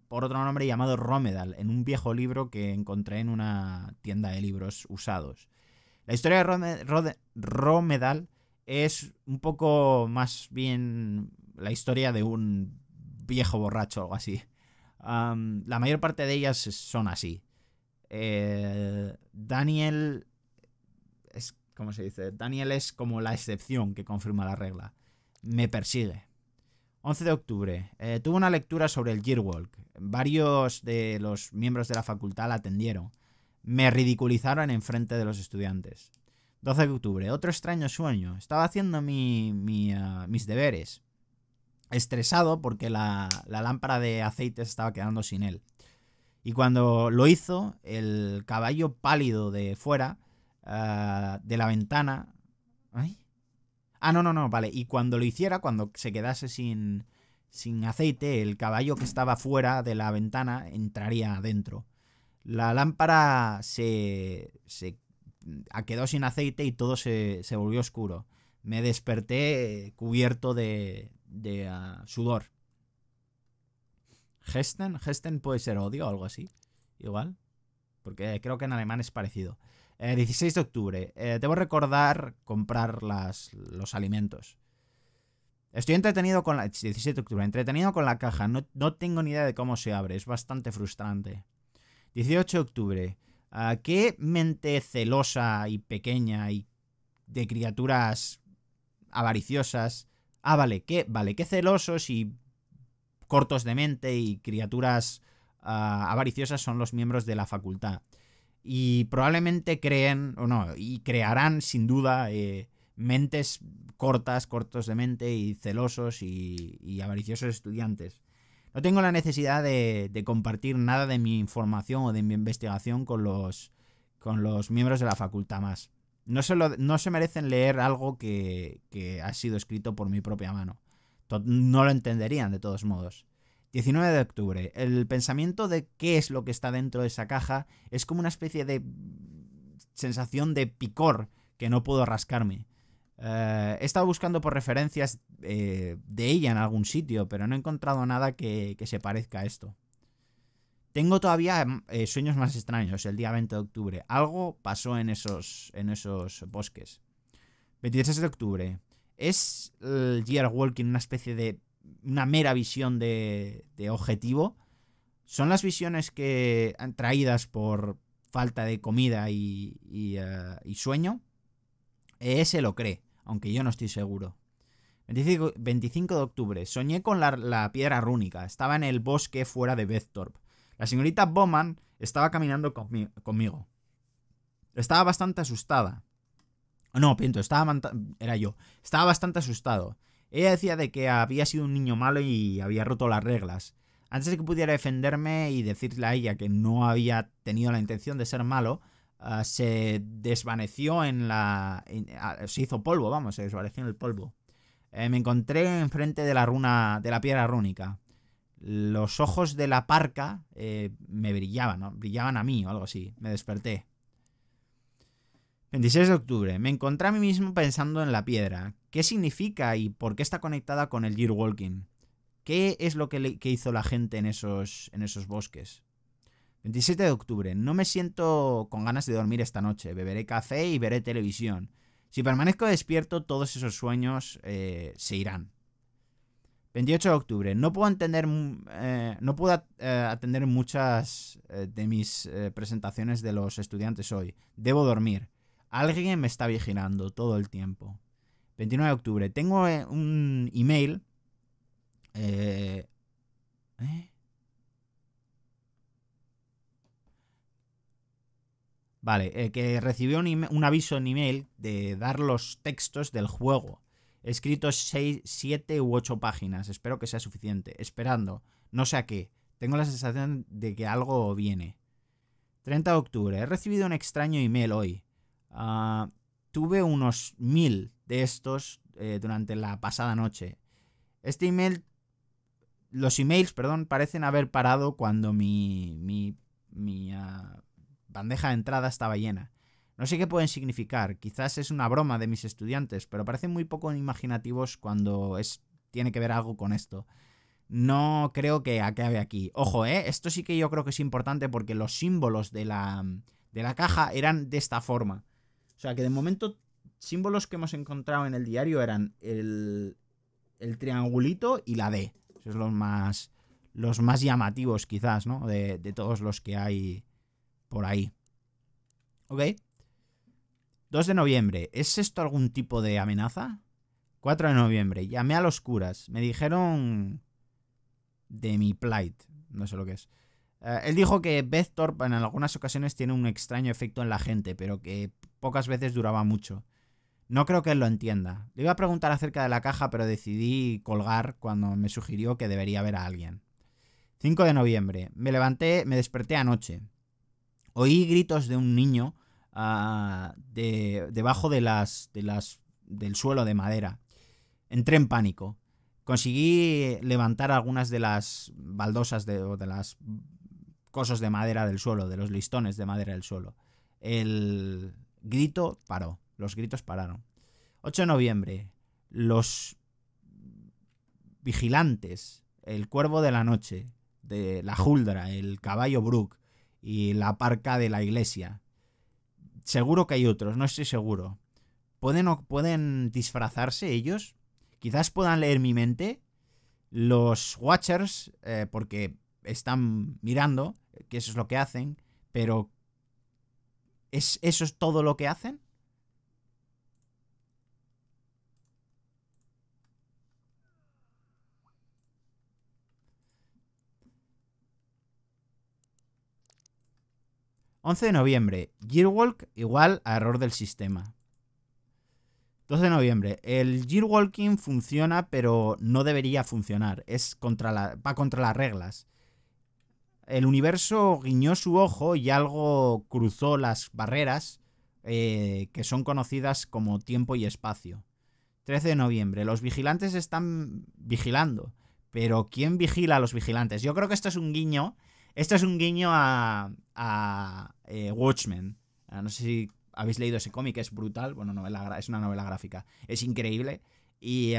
por otro nombre llamado Romedal, en un viejo libro que encontré en una tienda de libros usados. La historia de Romedal es un poco más bien la historia de un viejo borracho o algo así. la mayor parte de ellas son así. Eh, Daniel es, como se dice? Daniel es como la excepción que confirma la regla me persigue. 11 de octubre. Eh, tuve una lectura sobre el Gearwalk. Varios de los miembros de la facultad la atendieron. Me ridiculizaron en frente de los estudiantes. 12 de octubre. Otro extraño sueño. Estaba haciendo mi, ah, mis deberes. Estresado porque la, lámpara de aceite se estaba quedando sin él. Y cuando lo hizo, el caballo pálido de fuera, ah, de la ventana... ¿Ay? Ah, no, no, no, vale. Y cuando lo hiciera, cuando se quedase sin, sin aceite, el caballo que estaba fuera de la ventana entraría adentro. La lámpara se, se mm, ah, quedó sin aceite y todo se, volvió oscuro. Me desperté eh, cubierto de, de ah, sudor. Gesten, Gesten puede ser odio o algo así. Igual. Porque creo que en alemán es parecido. 16 eh, de octubre. Eh, debo recordar comprar las, los alimentos. Estoy entretenido con la... 17 de octubre. Entretenido con la caja. No, tengo ni idea de cómo se abre. Es bastante frustrante. 18 de octubre. Ah, ¿Qué mente celosa y pequeña y de criaturas avariciosas? Ah, vale, qué, vale, qué celosos y cortos de mente y criaturas ah, avariciosas son los miembros de la facultad y probablemente creen, o no, y crearán sin duda eh, mentes cortas, cortos de mente y celosos y, avariciosos estudiantes. No tengo la necesidad de, compartir nada de mi información o de mi investigación con los, con los miembros de la facultad más. No se, no se merecen leer algo que ha sido escrito por mi propia mano. No lo entenderían de todos modos. 19 de octubre. El pensamiento de qué es lo que está dentro de esa caja es como una especie de sensación de picor que no puedo rascarme. Eh, he estado buscando por referencias eh, de ella en algún sitio, pero no he encontrado nada que, se parezca a esto. Tengo todavía mm, eh, sueños más extraños el día 20 de octubre. Algo pasó en esos, en esos bosques. 26 de octubre. ¿Es el Year Walking una especie de una mera visión de, objetivo, son las visiones que traídas por falta de comida y, y, eh, sueño. Ese lo cree, aunque yo no estoy seguro. 25, de octubre. Soñé con la, piedra rúnica. Estaba en el bosque fuera de Bethorpe. La señorita Bowman estaba caminando conmigo. Estaba bastante asustada. No, pinto, estaba. Era yo. Estaba bastante asustado. Ella decía de que había sido un niño malo y había roto las reglas. Antes de que pudiera defenderme y decirle a ella que no había tenido la intención de ser malo, ah, se desvaneció en la... Ah, se hizo polvo, vamos, se desvaneció en el polvo. Eh, me encontré enfrente de la runa, de la piedra rúnica. Los ojos de la parca eh, me brillaban, ¿no? brillaban a mí o algo así. Me desperté. 26 de octubre. Me encontré a mí mismo pensando en la piedra. ¿Qué significa y por qué está conectada con el deer walking? ¿Qué es lo que, hizo la gente en esos, en esos bosques? 27 de octubre. No me siento con ganas de dormir esta noche. Beberé café y veré televisión. Si permanezco despierto, todos esos sueños eh, se irán. 28 de octubre. No puedo mm, eh, eh, atender muchas de mis presentaciones de los estudiantes hoy. Debo dormir. Alguien me está vigilando todo el tiempo. 29 de octubre. Tengo eh, un email. Eh, ¿eh? Vale, eh, que recibió un, aviso en email de dar los textos del juego. Escritos escrito 7 u 8 páginas. Espero que sea suficiente. Esperando. No sé a qué. Tengo la sensación de que algo viene. 30 de octubre. He recibido un extraño email hoy. Ah, Tuve unos mil de estos eh, durante la pasada noche. Este email, los emails, perdón, parecen haber parado cuando mi, mi, mi ah, bandeja de entrada estaba llena. No sé qué pueden significar, quizás es una broma de mis estudiantes, pero parecen muy poco imaginativos cuando es, tiene que ver algo con esto. No creo que acabe aquí. Ojo, ¿eh? Esto sí que yo creo que es importante porque los símbolos de la, de la caja eran de esta forma. O sea que de momento símbolos que hemos encontrado en el diario eran el, triangulito y la D. Esos son los más, los más llamativos quizás, ¿no? De, todos los que hay por ahí. ¿Ok? 2 de noviembre. ¿Es esto algún tipo de amenaza? 4 de noviembre. Llamé a los curas. Me dijeron de mi plight. No sé lo que es. Eh, él dijo que Beth en algunas ocasiones tiene un extraño efecto en la gente, pero que pocas veces duraba mucho. No creo que él lo entienda. Le iba a preguntar acerca de la caja, pero decidí colgar cuando me sugirió que debería ver a alguien. 5 de noviembre. Me levanté, me desperté anoche. Oí gritos de un niño ah, de, debajo de las, de las, del suelo de madera. Entré en pánico. Conseguí levantar algunas de las baldosas de, o de las cosas de madera del suelo, de los listones de madera del suelo. El, grito paró. Los gritos pararon. 8 de noviembre. Los vigilantes, el cuervo de la noche, de la juldra. el caballo Brook y la parca de la iglesia. Seguro que hay otros, no estoy seguro. ¿Pueden, pueden disfrazarse ellos? Quizás puedan leer mi mente. Los Watchers, eh, porque están mirando, eh, que eso es lo que hacen, pero ¿Es, ¿Eso es todo lo que hacen? ¿11 de noviembre? Gearwalk igual a error del sistema. 12 de noviembre. El Gearwalking funciona, pero no debería funcionar. Es contra va contra las reglas el universo guiñó su ojo y algo cruzó las barreras eh, que son conocidas como tiempo y espacio. 13 de noviembre. Los vigilantes están vigilando. Pero ¿quién vigila a los vigilantes? Yo creo que esto es un guiño. Esto es un guiño a, a eh, Watchmen. Ah, no sé si habéis leído ese cómic, es brutal. Bueno, novela, es una novela gráfica. Es increíble. Y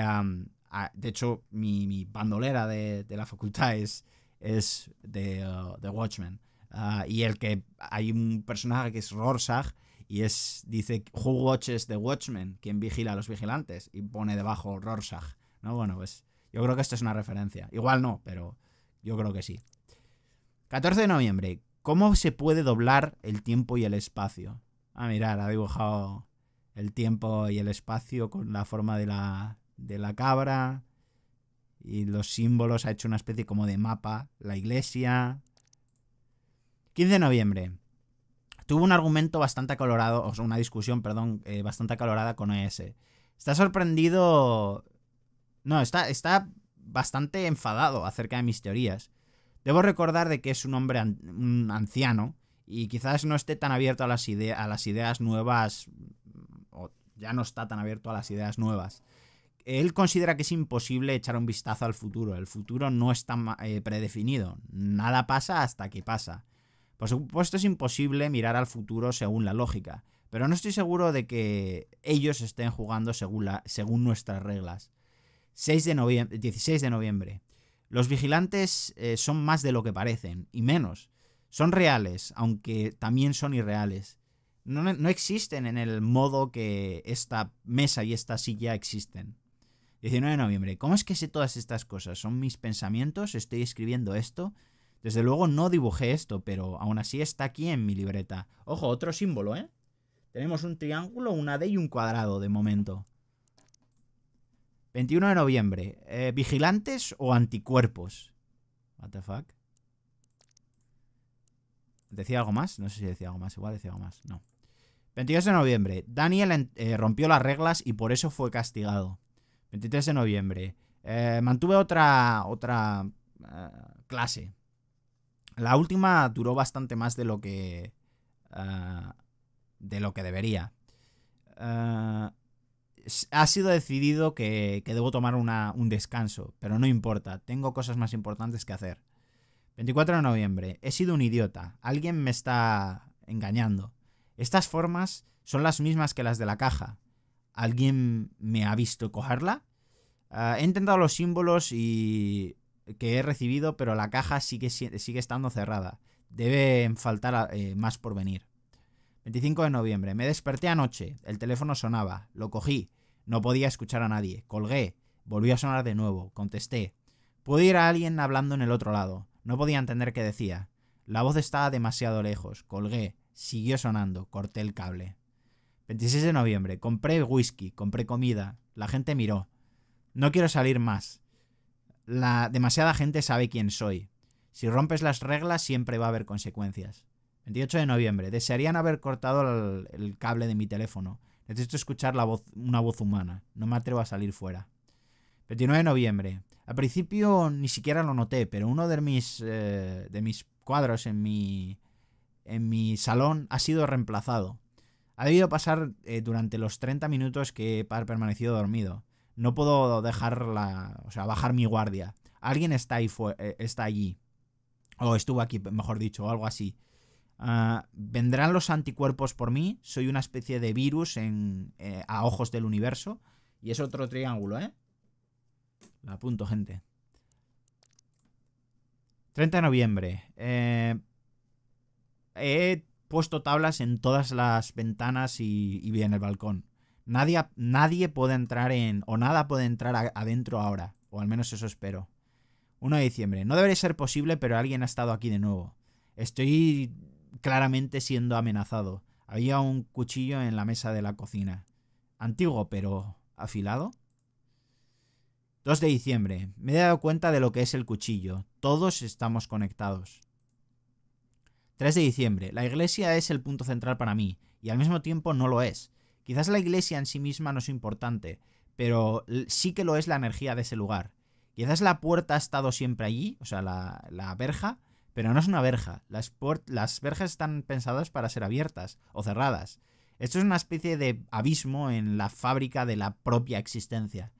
de hecho, mi, mi bandolera de, la facultad es, es de, Watchman. Uh, Watchmen. Ah, y el que hay un personaje que es Rorschach y es dice Who watches the Watchmen, quien vigila a los vigilantes y pone debajo Rorschach. No, bueno, pues yo creo que esto es una referencia. Igual no, pero yo creo que sí. 14 de noviembre. ¿Cómo se puede doblar el tiempo y el espacio? a ah, mirar, ha dibujado el tiempo y el espacio con la forma de la, de la cabra, y los símbolos, ha hecho una especie como de mapa, la iglesia. 15 de noviembre. Tuvo un argumento bastante acalorado, o una discusión, perdón, eh, bastante acalorada con ese Está sorprendido... No, está, está bastante enfadado acerca de mis teorías. Debo recordar de que es un hombre anciano y quizás no esté tan abierto a las, a las ideas nuevas, o ya no está tan abierto a las ideas nuevas él considera que es imposible echar un vistazo al futuro. El futuro no está eh, predefinido. Nada pasa hasta que pasa. Por supuesto es imposible mirar al futuro según la lógica, pero no estoy seguro de que ellos estén jugando según, según nuestras reglas. 16 de noviembre. Los vigilantes eh, son más de lo que parecen, y menos. Son reales, aunque también son irreales. no existen en el modo que esta mesa y esta silla existen. 19 de noviembre. ¿Cómo es que sé todas estas cosas? ¿Son mis pensamientos? ¿Estoy escribiendo esto? Desde luego no dibujé esto, pero aún así está aquí en mi libreta. Ojo, otro símbolo, ¿eh? Tenemos un triángulo, una D y un cuadrado de momento. 21 de noviembre. Eh, ¿Vigilantes o anticuerpos? What the fuck? ¿Decía algo más? No sé si decía algo más. Igual decía algo más. No. 22 de noviembre. Daniel eh, rompió las reglas y por eso fue castigado. 23 de noviembre. Eh, mantuve otra, otra eh, clase. La última duró bastante más de lo que... Eh, de lo que debería. ha sido decidido que, que debo tomar un descanso, pero no importa, tengo cosas más importantes que hacer. 24 de noviembre, he sido un idiota, alguien me está engañando. Estas formas son las mismas que las de la caja, alguien me ha visto cogerla. Ah, he intentado los símbolos y que he recibido, pero la caja sigue, sigue estando cerrada. Debe faltar eh, más por venir. 25 de noviembre. Me desperté anoche. El teléfono sonaba. Lo cogí. No podía escuchar a nadie. Colgué. Volvió a sonar de nuevo. Contesté. Pude ir a alguien hablando en el otro lado. No podía entender qué decía. La voz estaba demasiado lejos. Colgué. Siguió sonando. Corté el cable. 26 de noviembre, compré whisky, compré comida, la gente miró. No quiero salir más. La demasiada gente sabe quién soy. Si rompes las reglas siempre va a haber consecuencias. 28 de noviembre. Desearían haber cortado el, cable de mi teléfono. Necesito escuchar la voz, una voz humana. No me atrevo a salir fuera. 29 de noviembre. Al principio ni siquiera lo noté, pero uno de mis, eh, de mis cuadros en mi, en mi salón ha sido reemplazado. Ha debido pasar eh, durante los 30 minutos que he permanecido dormido. No puedo dejar la. O sea, bajar mi guardia. Alguien está, eh, está allí. O estuvo aquí, mejor dicho, o algo así. Ah, Vendrán los anticuerpos por mí. Soy una especie de virus en, eh, a ojos del universo. Y es otro triángulo, ¿eh? La apunto, gente. 30 de noviembre puesto tablas en todas las ventanas y, y en el balcón. Nadie, nadie, puede entrar en, o nada puede entrar adentro ahora, o al menos eso espero. 1 de diciembre. No debería ser posible, pero alguien ha estado aquí de nuevo. Estoy claramente siendo amenazado. Había un cuchillo en la mesa de la cocina. Antiguo, pero afilado. 2 de diciembre. Me he dado cuenta de lo que es el cuchillo. Todos estamos conectados. 3 de diciembre. La iglesia es el punto central para mí, y al mismo tiempo no lo es. Quizás la iglesia en sí misma no es importante, pero sí que lo es la energía de ese lugar. Quizás la puerta ha estado siempre allí, o sea, la, verja, pero no es una verja. Las, las verjas están pensadas para ser abiertas o cerradas. Esto es una especie de abismo en la fábrica de la propia existencia.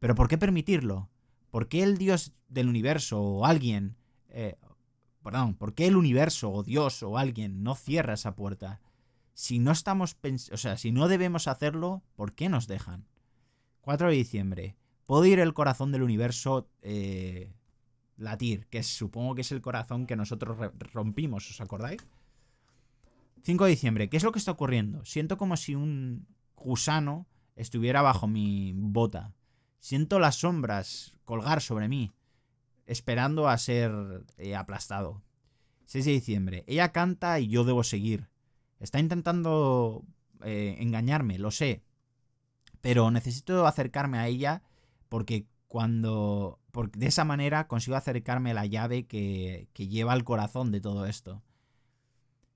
Pero ¿por qué permitirlo? ¿Por qué el dios del universo o alguien, eh, perdón, ¿por qué el universo o Dios o alguien no cierra esa puerta? Si no estamos, o sea, si no debemos hacerlo, ¿por qué nos dejan? 4 de diciembre. ¿Puedo ir el corazón del universo eh, latir, que supongo que es el corazón que nosotros rompimos, ¿os acordáis? 5 de diciembre. ¿Qué es lo que está ocurriendo? Siento como si un gusano estuviera bajo mi bota. Siento las sombras colgar sobre mí esperando a ser eh, aplastado. 6 de diciembre. Ella canta y yo debo seguir. Está intentando eh, engañarme, lo sé. Pero necesito acercarme a ella porque cuando... Porque de esa manera consigo acercarme a la llave que, lleva al corazón de todo esto.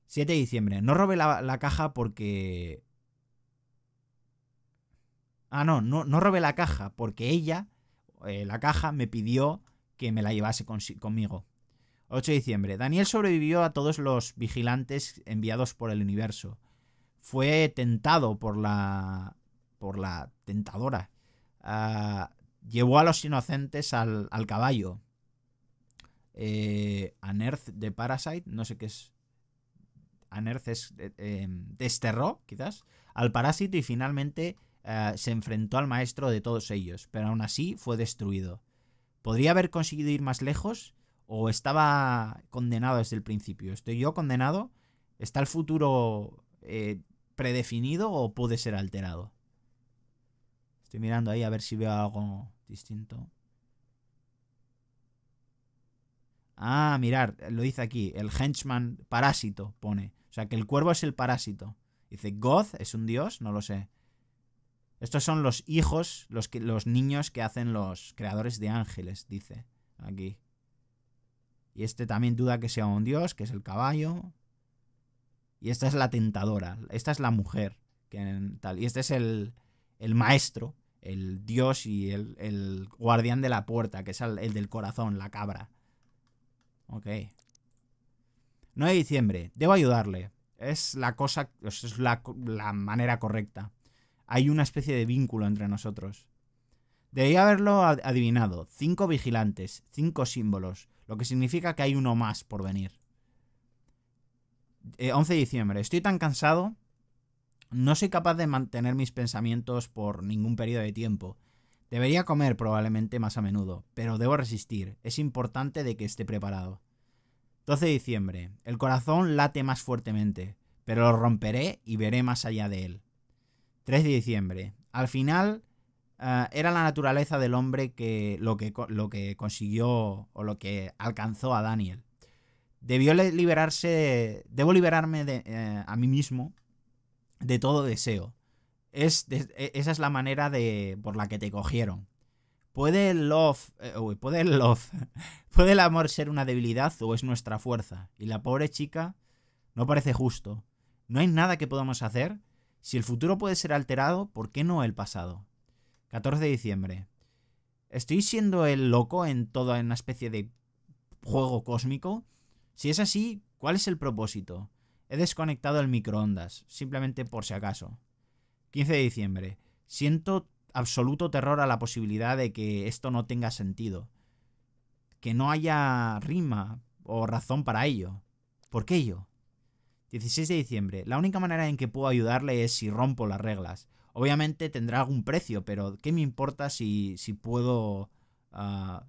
7 de diciembre. No robe la, caja porque... Ah, no, no, robe la caja porque ella, eh, la caja, me pidió que me la llevase conmigo. 8 de diciembre. Daniel sobrevivió a todos los vigilantes enviados por el universo. Fue tentado por la. por la tentadora. Ah, llevó a los inocentes al, caballo. Eh, a Anerth de Parasite, no sé qué es. Anerth es, eh, em, desterró, quizás, al parásito y finalmente ah, se enfrentó al maestro de todos ellos, pero aún así fue destruido. ¿Podría haber conseguido ir más lejos? ¿O estaba condenado desde el principio? ¿Estoy yo condenado? ¿Está el futuro eh, predefinido o puede ser alterado? Estoy mirando ahí a ver si veo algo distinto. Ah, mirar, lo dice aquí, el henchman parásito pone. O sea, que el cuervo es el parásito. Dice, God es un dios, no lo sé. Estos son los hijos, los, niños que hacen los creadores de ángeles, dice aquí. Y este también duda que sea un dios, que es el caballo. Y esta es la tentadora, esta es la mujer. Que tal. Y este es el, maestro, el dios y el, guardián de la puerta, que es el, del corazón, la cabra. Ok. 9 de diciembre. Debo ayudarle. Es la cosa, es la manera correcta hay una especie de vínculo entre nosotros. Debería haberlo adivinado. Cinco vigilantes, cinco símbolos, lo que significa que hay uno más por venir. 11 eh, de diciembre. Estoy tan cansado. No soy capaz de mantener mis pensamientos por ningún periodo de tiempo. Debería comer probablemente más a menudo, pero debo resistir. Es importante de que esté preparado. 12 de diciembre. El corazón late más fuertemente, pero lo romperé y veré más allá de él. 3 de diciembre. Al final eh, era la naturaleza del hombre que lo, que lo que consiguió o lo que alcanzó a Daniel. Debió liberarse, debo liberarme de, eh, a mí mismo de todo deseo. Es, e, esa es la manera de, por la que te cogieron. ¿Puede el love, eh, puede el love, puede el amor ser una debilidad o es nuestra fuerza? Y la pobre chica no parece justo. ¿No hay nada que podamos hacer? Si el futuro puede ser alterado, ¿por qué no el pasado? 14 de diciembre. ¿Estoy siendo el loco en toda una especie de juego cósmico? Si es así, ¿cuál es el propósito? He desconectado el microondas, simplemente por si acaso. 15 de diciembre. Siento absoluto terror a la posibilidad de que esto no tenga sentido. Que no haya rima o razón para ello. ¿Por qué yo? 16 de diciembre. La única manera en que puedo ayudarle es si rompo las reglas. Obviamente tendrá algún precio, pero ¿qué me importa si, si puedo ah,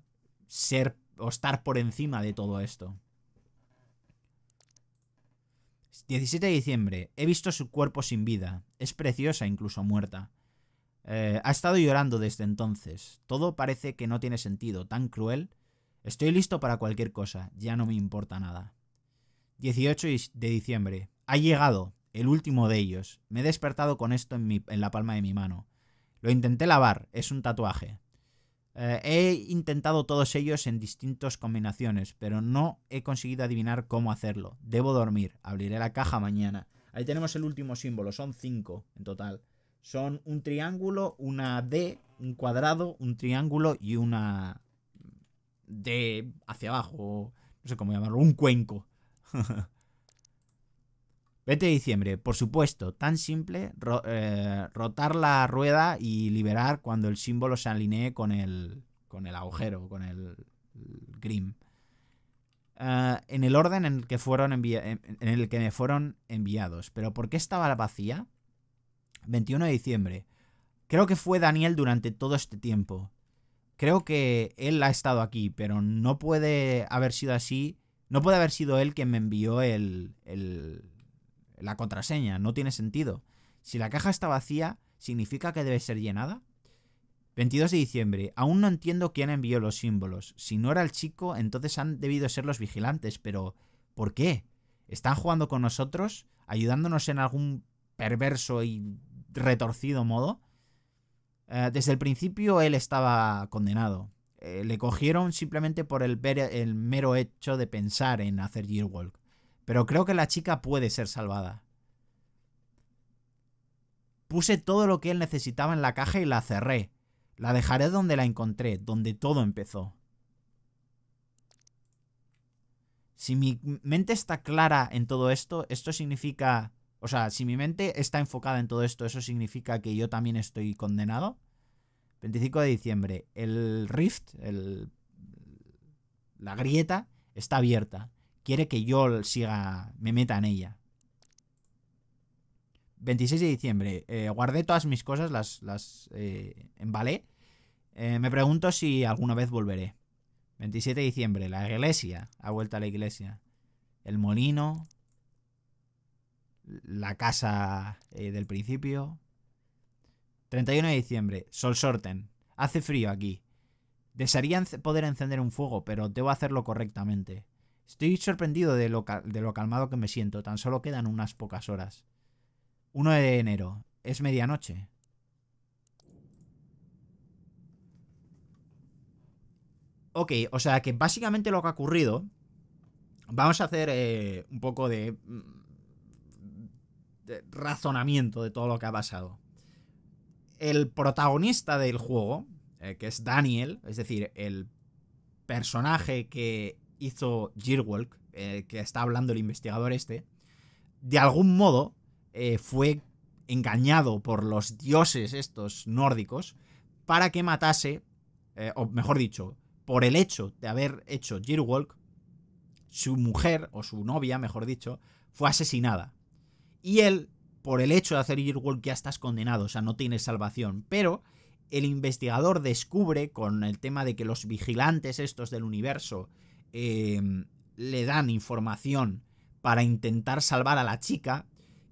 ser o estar por encima de todo esto? 17 de diciembre. He visto su cuerpo sin vida. Es preciosa, incluso muerta. Eh, ha estado llorando desde entonces. Todo parece que no tiene sentido, tan cruel. Estoy listo para cualquier cosa, ya no me importa nada. 18 de diciembre. Ha llegado, el último de ellos. Me he despertado con esto en, la palma de mi mano. Lo intenté lavar, es un tatuaje. Eh, he intentado todos ellos en distintas combinaciones, pero no he conseguido adivinar cómo hacerlo. Debo dormir, abriré la caja mañana. Ahí tenemos el último símbolo, son cinco en total. Son un triángulo, una D, un cuadrado, un triángulo y una D hacia abajo, no sé cómo llamarlo, un cuenco. 20 de diciembre, por supuesto, tan simple, eh, rotar la rueda y liberar cuando el símbolo se alinee con el, con el agujero, con el, grim. Eh, en el orden en el, que fueron en el que me fueron enviados. Pero ¿por qué estaba vacía? 21 de diciembre. Creo que fue Daniel durante todo este tiempo. Creo que él ha estado aquí, pero no puede haber sido así no puede haber sido él quien me envió el, el, la contraseña, no tiene sentido. Si la caja está vacía, ¿significa que debe ser llenada? 22 de diciembre. Aún no entiendo quién envió los símbolos. Si no era el chico, entonces han debido ser los vigilantes, pero ¿por qué? ¿Están jugando con nosotros? ¿Ayudándonos en algún perverso y retorcido modo? Eh, desde el principio él estaba condenado. Eh, le cogieron simplemente por el, el mero hecho de pensar en hacer Gearwalk. Pero creo que la chica puede ser salvada. Puse todo lo que él necesitaba en la caja y la cerré. La dejaré donde la encontré, donde todo empezó. Si mi mente está clara en todo esto, esto significa... O sea, si mi mente está enfocada en todo esto, ¿eso significa que yo también estoy condenado? 25 de diciembre, el rift, el, la grieta, está abierta. Quiere que yo siga, me meta en ella. 26 de diciembre, eh, guardé todas mis cosas, las, las eh, embalé. Eh, me pregunto si alguna vez volveré. 27 de diciembre, la iglesia, ha vuelto a la iglesia. El molino, la casa del principio, 31 de diciembre, Sol Sorten. Hace frío aquí. Desearía poder encender un fuego, pero debo hacerlo correctamente. Estoy sorprendido de lo, de lo calmado que me siento, tan solo quedan unas pocas horas. 1 de enero, es medianoche. Ok, o sea que básicamente lo que ha ocurrido. Vamos a hacer eh, un poco mm, de razonamiento de todo lo que ha pasado el protagonista del juego, eh, que es Daniel, es decir, el personaje que hizo Jirwalk, eh, que está hablando el investigador este, de algún modo eh, fue engañado por los dioses estos nórdicos para que matase, o mejor dicho, por el hecho de haber hecho Jirwalk, su mujer, o su novia, mejor dicho, fue asesinada. Y él por el hecho de hacer Earwolf ya estás condenado, o sea, no tienes salvación. Pero el investigador descubre con el tema de que los vigilantes estos del universo em, le dan información para intentar salvar a la chica,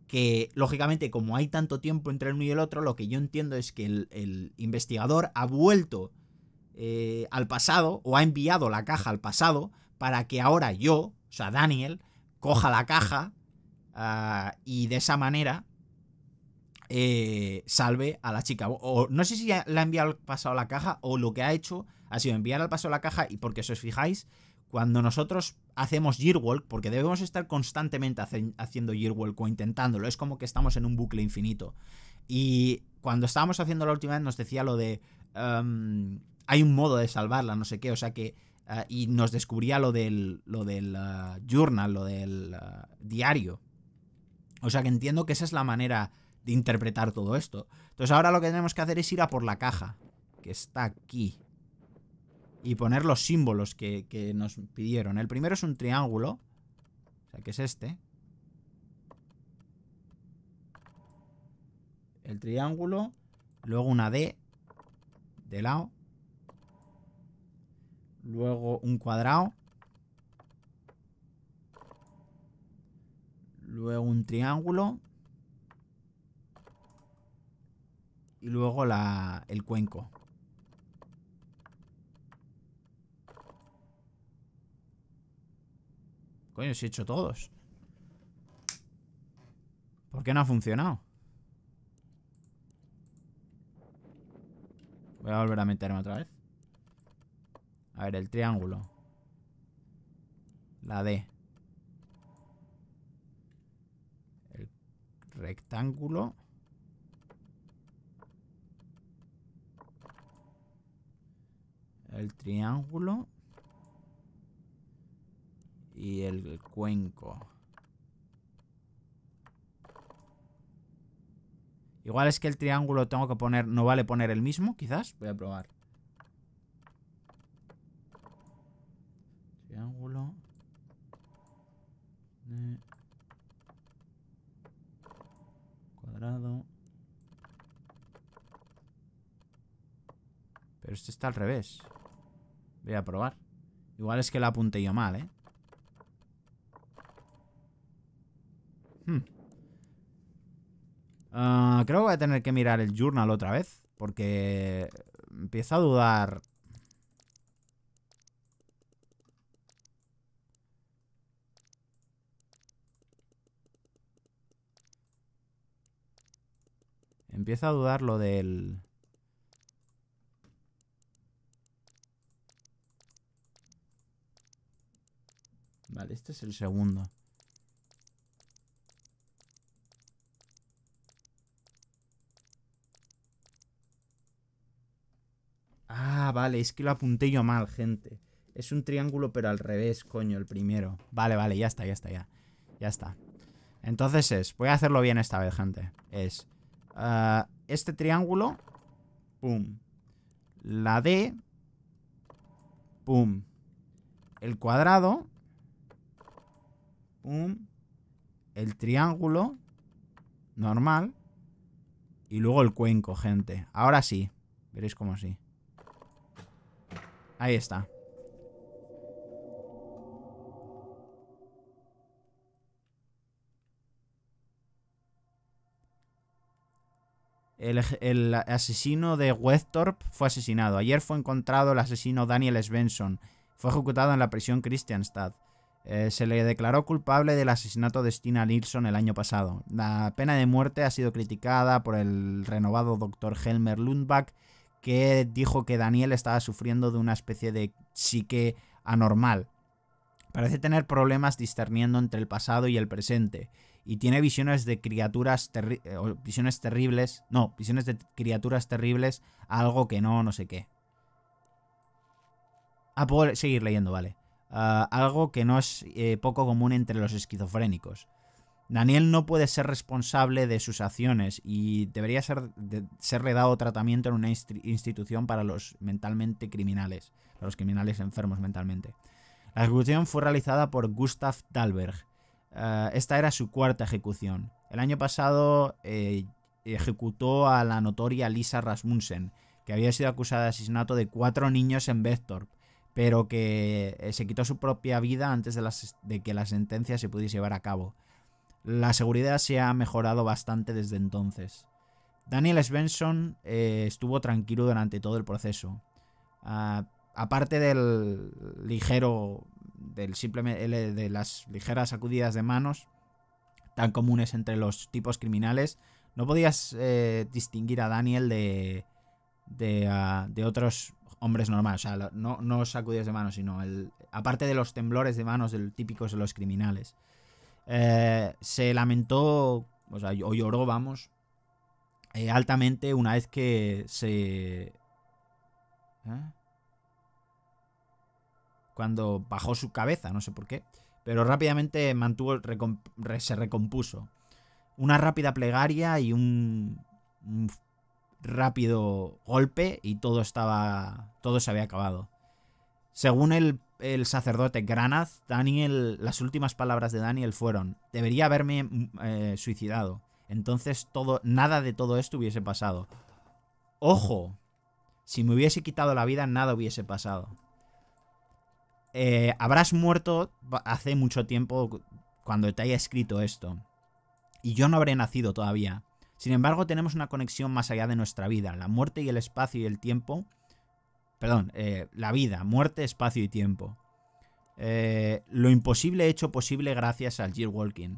que lógicamente como hay tanto tiempo entre el uno y el otro, lo que yo entiendo es que el, investigador ha vuelto eh, al pasado o ha enviado la caja al pasado para que ahora yo, o sea, Daniel, coja la caja Ah, y de esa manera eh, salve a la chica. O, no sé si la ha enviado al pasado a la caja o lo que ha hecho ha sido enviar al paso a la caja y porque si os fijáis, cuando nosotros hacemos yearwalk, porque debemos estar constantemente haciendo yearwalk o intentándolo, es como que estamos en un bucle infinito. Y cuando estábamos haciendo la última vez nos decía lo de... Em, hay un modo de salvarla, no sé qué, o sea que... Ah, y nos descubría lo del, lo del ah, journal, lo del diario, o sea que entiendo que esa es la manera de interpretar todo esto. Entonces ahora lo que tenemos que hacer es ir a por la caja, que está aquí. Y poner los símbolos que, nos pidieron. El primero es un triángulo, o sea que es este. El triángulo, luego una D de lado, luego un cuadrado luego un triángulo y luego la, el cuenco. Coño, se he hecho todos. ¿Por qué no ha funcionado? Voy a volver a meterme otra vez. A ver, el triángulo. La D. rectángulo. El triángulo. Y el cuenco. Igual es que el triángulo tengo que poner... No vale poner el mismo, quizás. Voy a probar. Triángulo. Eh, Pero este está al revés. Voy a probar. Igual es que la apunté yo mal, ¿eh? Hmm. Ah, creo que voy a tener que mirar el journal otra vez. Porque empiezo a dudar Empiezo a dudar lo del... Vale, este es el segundo. Ah, vale, es que lo apunté yo mal, gente. Es un triángulo, pero al revés, coño, el primero. Vale, vale, ya está, ya está, ya. Ya está. Entonces es, voy a hacerlo bien esta vez, gente. Es Ah, este triángulo. Pum. La D. Pum. El cuadrado. Pum. El triángulo. Normal. Y luego el cuenco, gente. Ahora sí. Veréis cómo sí. Ahí está. El, asesino de Westorp fue asesinado. Ayer fue encontrado el asesino Daniel Svensson. Fue ejecutado en la prisión Christianstad. Eh, se le declaró culpable del asesinato de Stina Nilsson el año pasado. La pena de muerte ha sido criticada por el renovado doctor Helmer Lundback, que dijo que Daniel estaba sufriendo de una especie de psique anormal. Parece tener problemas discerniendo entre el pasado y el presente y tiene visiones de criaturas eh, visiones terribles, no, visiones de criaturas terribles, algo que no, no sé qué. Ah, puedo seguir leyendo, vale. Ah, algo que no es eh, poco común entre los esquizofrénicos. Daniel no puede ser responsable de sus acciones y debería ser, serle dado tratamiento en una institución para los mentalmente criminales, para los criminales enfermos mentalmente. La ejecución fue realizada por Gustav Dalberg. Ah, esta era su cuarta ejecución. El año pasado eh, ejecutó a la notoria Lisa Rasmussen, que había sido acusada de asesinato de cuatro niños en Vector, pero que eh, se quitó su propia vida antes de, que la sentencia se pudiese llevar a cabo. La seguridad se ha mejorado bastante desde entonces. Daniel Svensson eh, estuvo tranquilo durante todo el proceso. Ah, aparte del ligero del eh, de las ligeras sacudidas de manos tan comunes entre los tipos criminales, no podías eh, distinguir a Daniel de, de, ah, de, otros hombres normales. O sea, no, no sacudidas de manos, sino el, aparte de los temblores de manos del, típicos de los criminales. Eh, se lamentó, o, lloró, vamos, altamente una vez que se... ¿Eh? cuando bajó su cabeza, no sé por qué, pero rápidamente mantuvo, se recompuso. Una rápida plegaria y un, rápido golpe y todo estaba, todo se había acabado. Según el, sacerdote Granath, Daniel, las últimas palabras de Daniel fueron: debería haberme eh, suicidado. Entonces todo, nada de todo esto hubiese pasado. Ojo, si me hubiese quitado la vida, nada hubiese pasado. Eh, habrás muerto hace mucho tiempo cuando te haya escrito esto. Y yo no habré nacido todavía. Sin embargo, tenemos una conexión más allá de nuestra vida. La muerte y el espacio y el tiempo. Perdón, eh, la vida, muerte, espacio y tiempo. Eh, lo imposible hecho posible gracias al Gear Walking.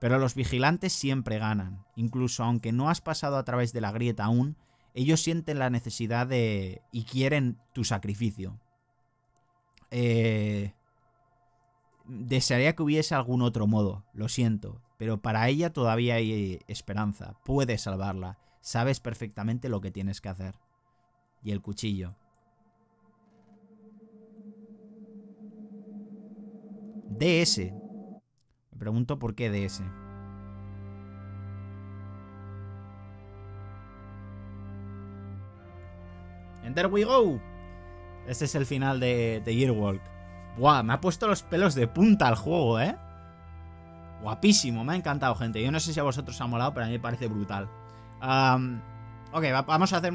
Pero los vigilantes siempre ganan. Incluso aunque no has pasado a través de la grieta aún, ellos sienten la necesidad de... y quieren tu sacrificio. Eh, desearía que hubiese algún otro modo, lo siento, pero para ella todavía hay eh, esperanza, puedes salvarla, sabes perfectamente lo que tienes que hacer. Y el cuchillo. DS. Me pregunto por qué DS. And there we go. Este es el final de, Gearwalk. Buah, me ha puesto los pelos de punta el juego, ¿eh? Guapísimo, me ha encantado, gente. Yo no sé si a vosotros os ha molado, pero a mí me parece brutal. ok, vamos a hacer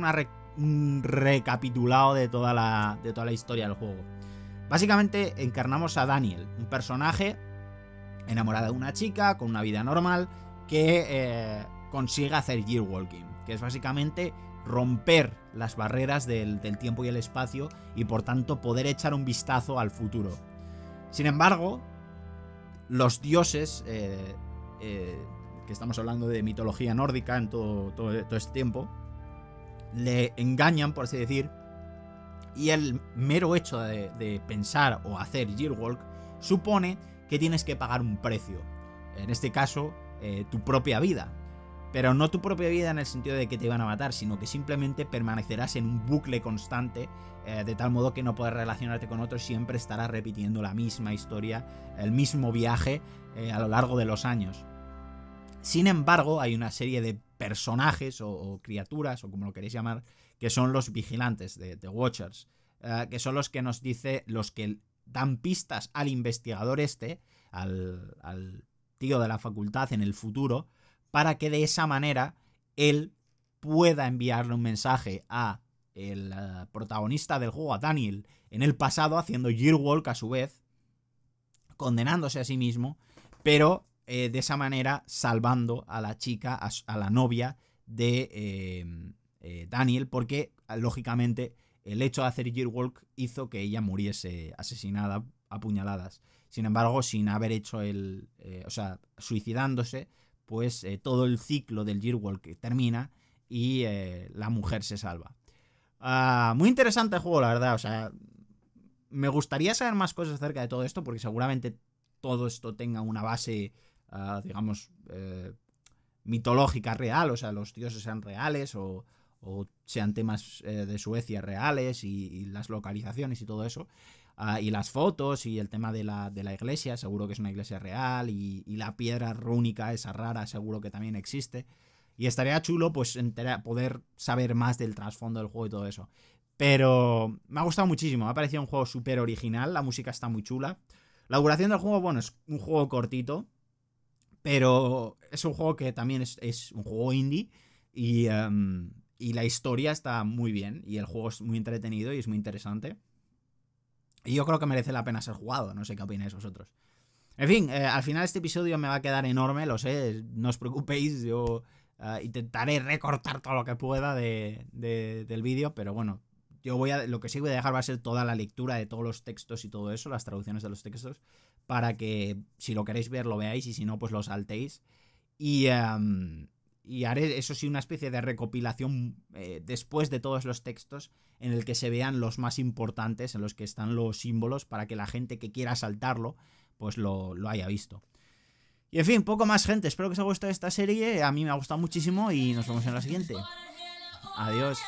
un recapitulado de toda, la, de toda la historia del juego. Básicamente encarnamos a Daniel, un personaje enamorado de una chica, con una vida normal, que eh, consigue hacer Gearwalking, que es básicamente romper las barreras del, tiempo y el espacio y por tanto poder echar un vistazo al futuro. Sin embargo, los dioses, eh, eh, que estamos hablando de mitología nórdica en todo, este tiempo, le engañan, por así decir, y el mero hecho de, pensar o hacer Gearwalk supone que tienes que pagar un precio. En este caso, eh, tu propia vida pero no tu propia vida en el sentido de que te iban a matar, sino que simplemente permanecerás en un bucle constante, eh, de tal modo que no puedes relacionarte con otros, siempre estarás repitiendo la misma historia, el mismo viaje eh, a lo largo de los años. Sin embargo, hay una serie de personajes o, criaturas, o como lo queréis llamar, que son los vigilantes de, The Watchers, eh, que son los que nos dice, los que dan pistas al investigador este, al tío de la facultad en el futuro, para que de esa manera él pueda enviarle un mensaje a el eh, protagonista del juego, a Daniel, en el pasado, haciendo Walk a su vez, condenándose a sí mismo, pero eh, de esa manera salvando a la chica, a, la novia de em, eh, Daniel, porque lógicamente el hecho de hacer Gearwalk hizo que ella muriese asesinada a puñaladas. Sin embargo, sin haber hecho el. o sea, suicidándose, pues eh, todo el ciclo del que termina y eh, la mujer se salva. Ah, muy interesante el juego, la verdad. O sea, me gustaría saber más cosas acerca de todo esto porque seguramente todo esto tenga una base, ah, digamos, eh, mitológica real. O sea, los dioses sean reales o, sean temas de Suecia reales y las localizaciones y todo eso. Ah, y las fotos y el tema de la, de la, iglesia, seguro que es una iglesia real, y, la piedra rúnica, esa rara, seguro que también existe. Y estaría chulo pues poder saber más del trasfondo del juego y todo eso. Pero me ha gustado muchísimo, me ha parecido un juego súper original, la música está muy chula. La duración del juego, bueno, es un juego cortito, pero es un juego que también es, un juego indie y, em, y la historia está muy bien y el juego es muy entretenido y es muy interesante. Y yo creo que merece la pena ser jugado, no sé qué opináis vosotros. En fin, eh, al final este episodio me va a quedar enorme, lo sé, no os preocupéis, yo eh, intentaré recortar todo lo que pueda del vídeo, pero bueno, yo voy a, lo que sí voy a dejar va a ser toda la lectura de todos los textos y todo eso, las traducciones de los textos, para que si lo queréis ver lo veáis y si no, pues lo saltéis. Y, em, y haré, eso sí, una especie de recopilación eh, después de todos los textos en el que se vean los más importantes, en los que están los símbolos, para que la gente que quiera saltarlo, pues lo, lo haya visto. Y en fin, poco más gente, espero que os haya gustado esta serie, a mí me ha gustado muchísimo y nos vemos en la siguiente. Adiós.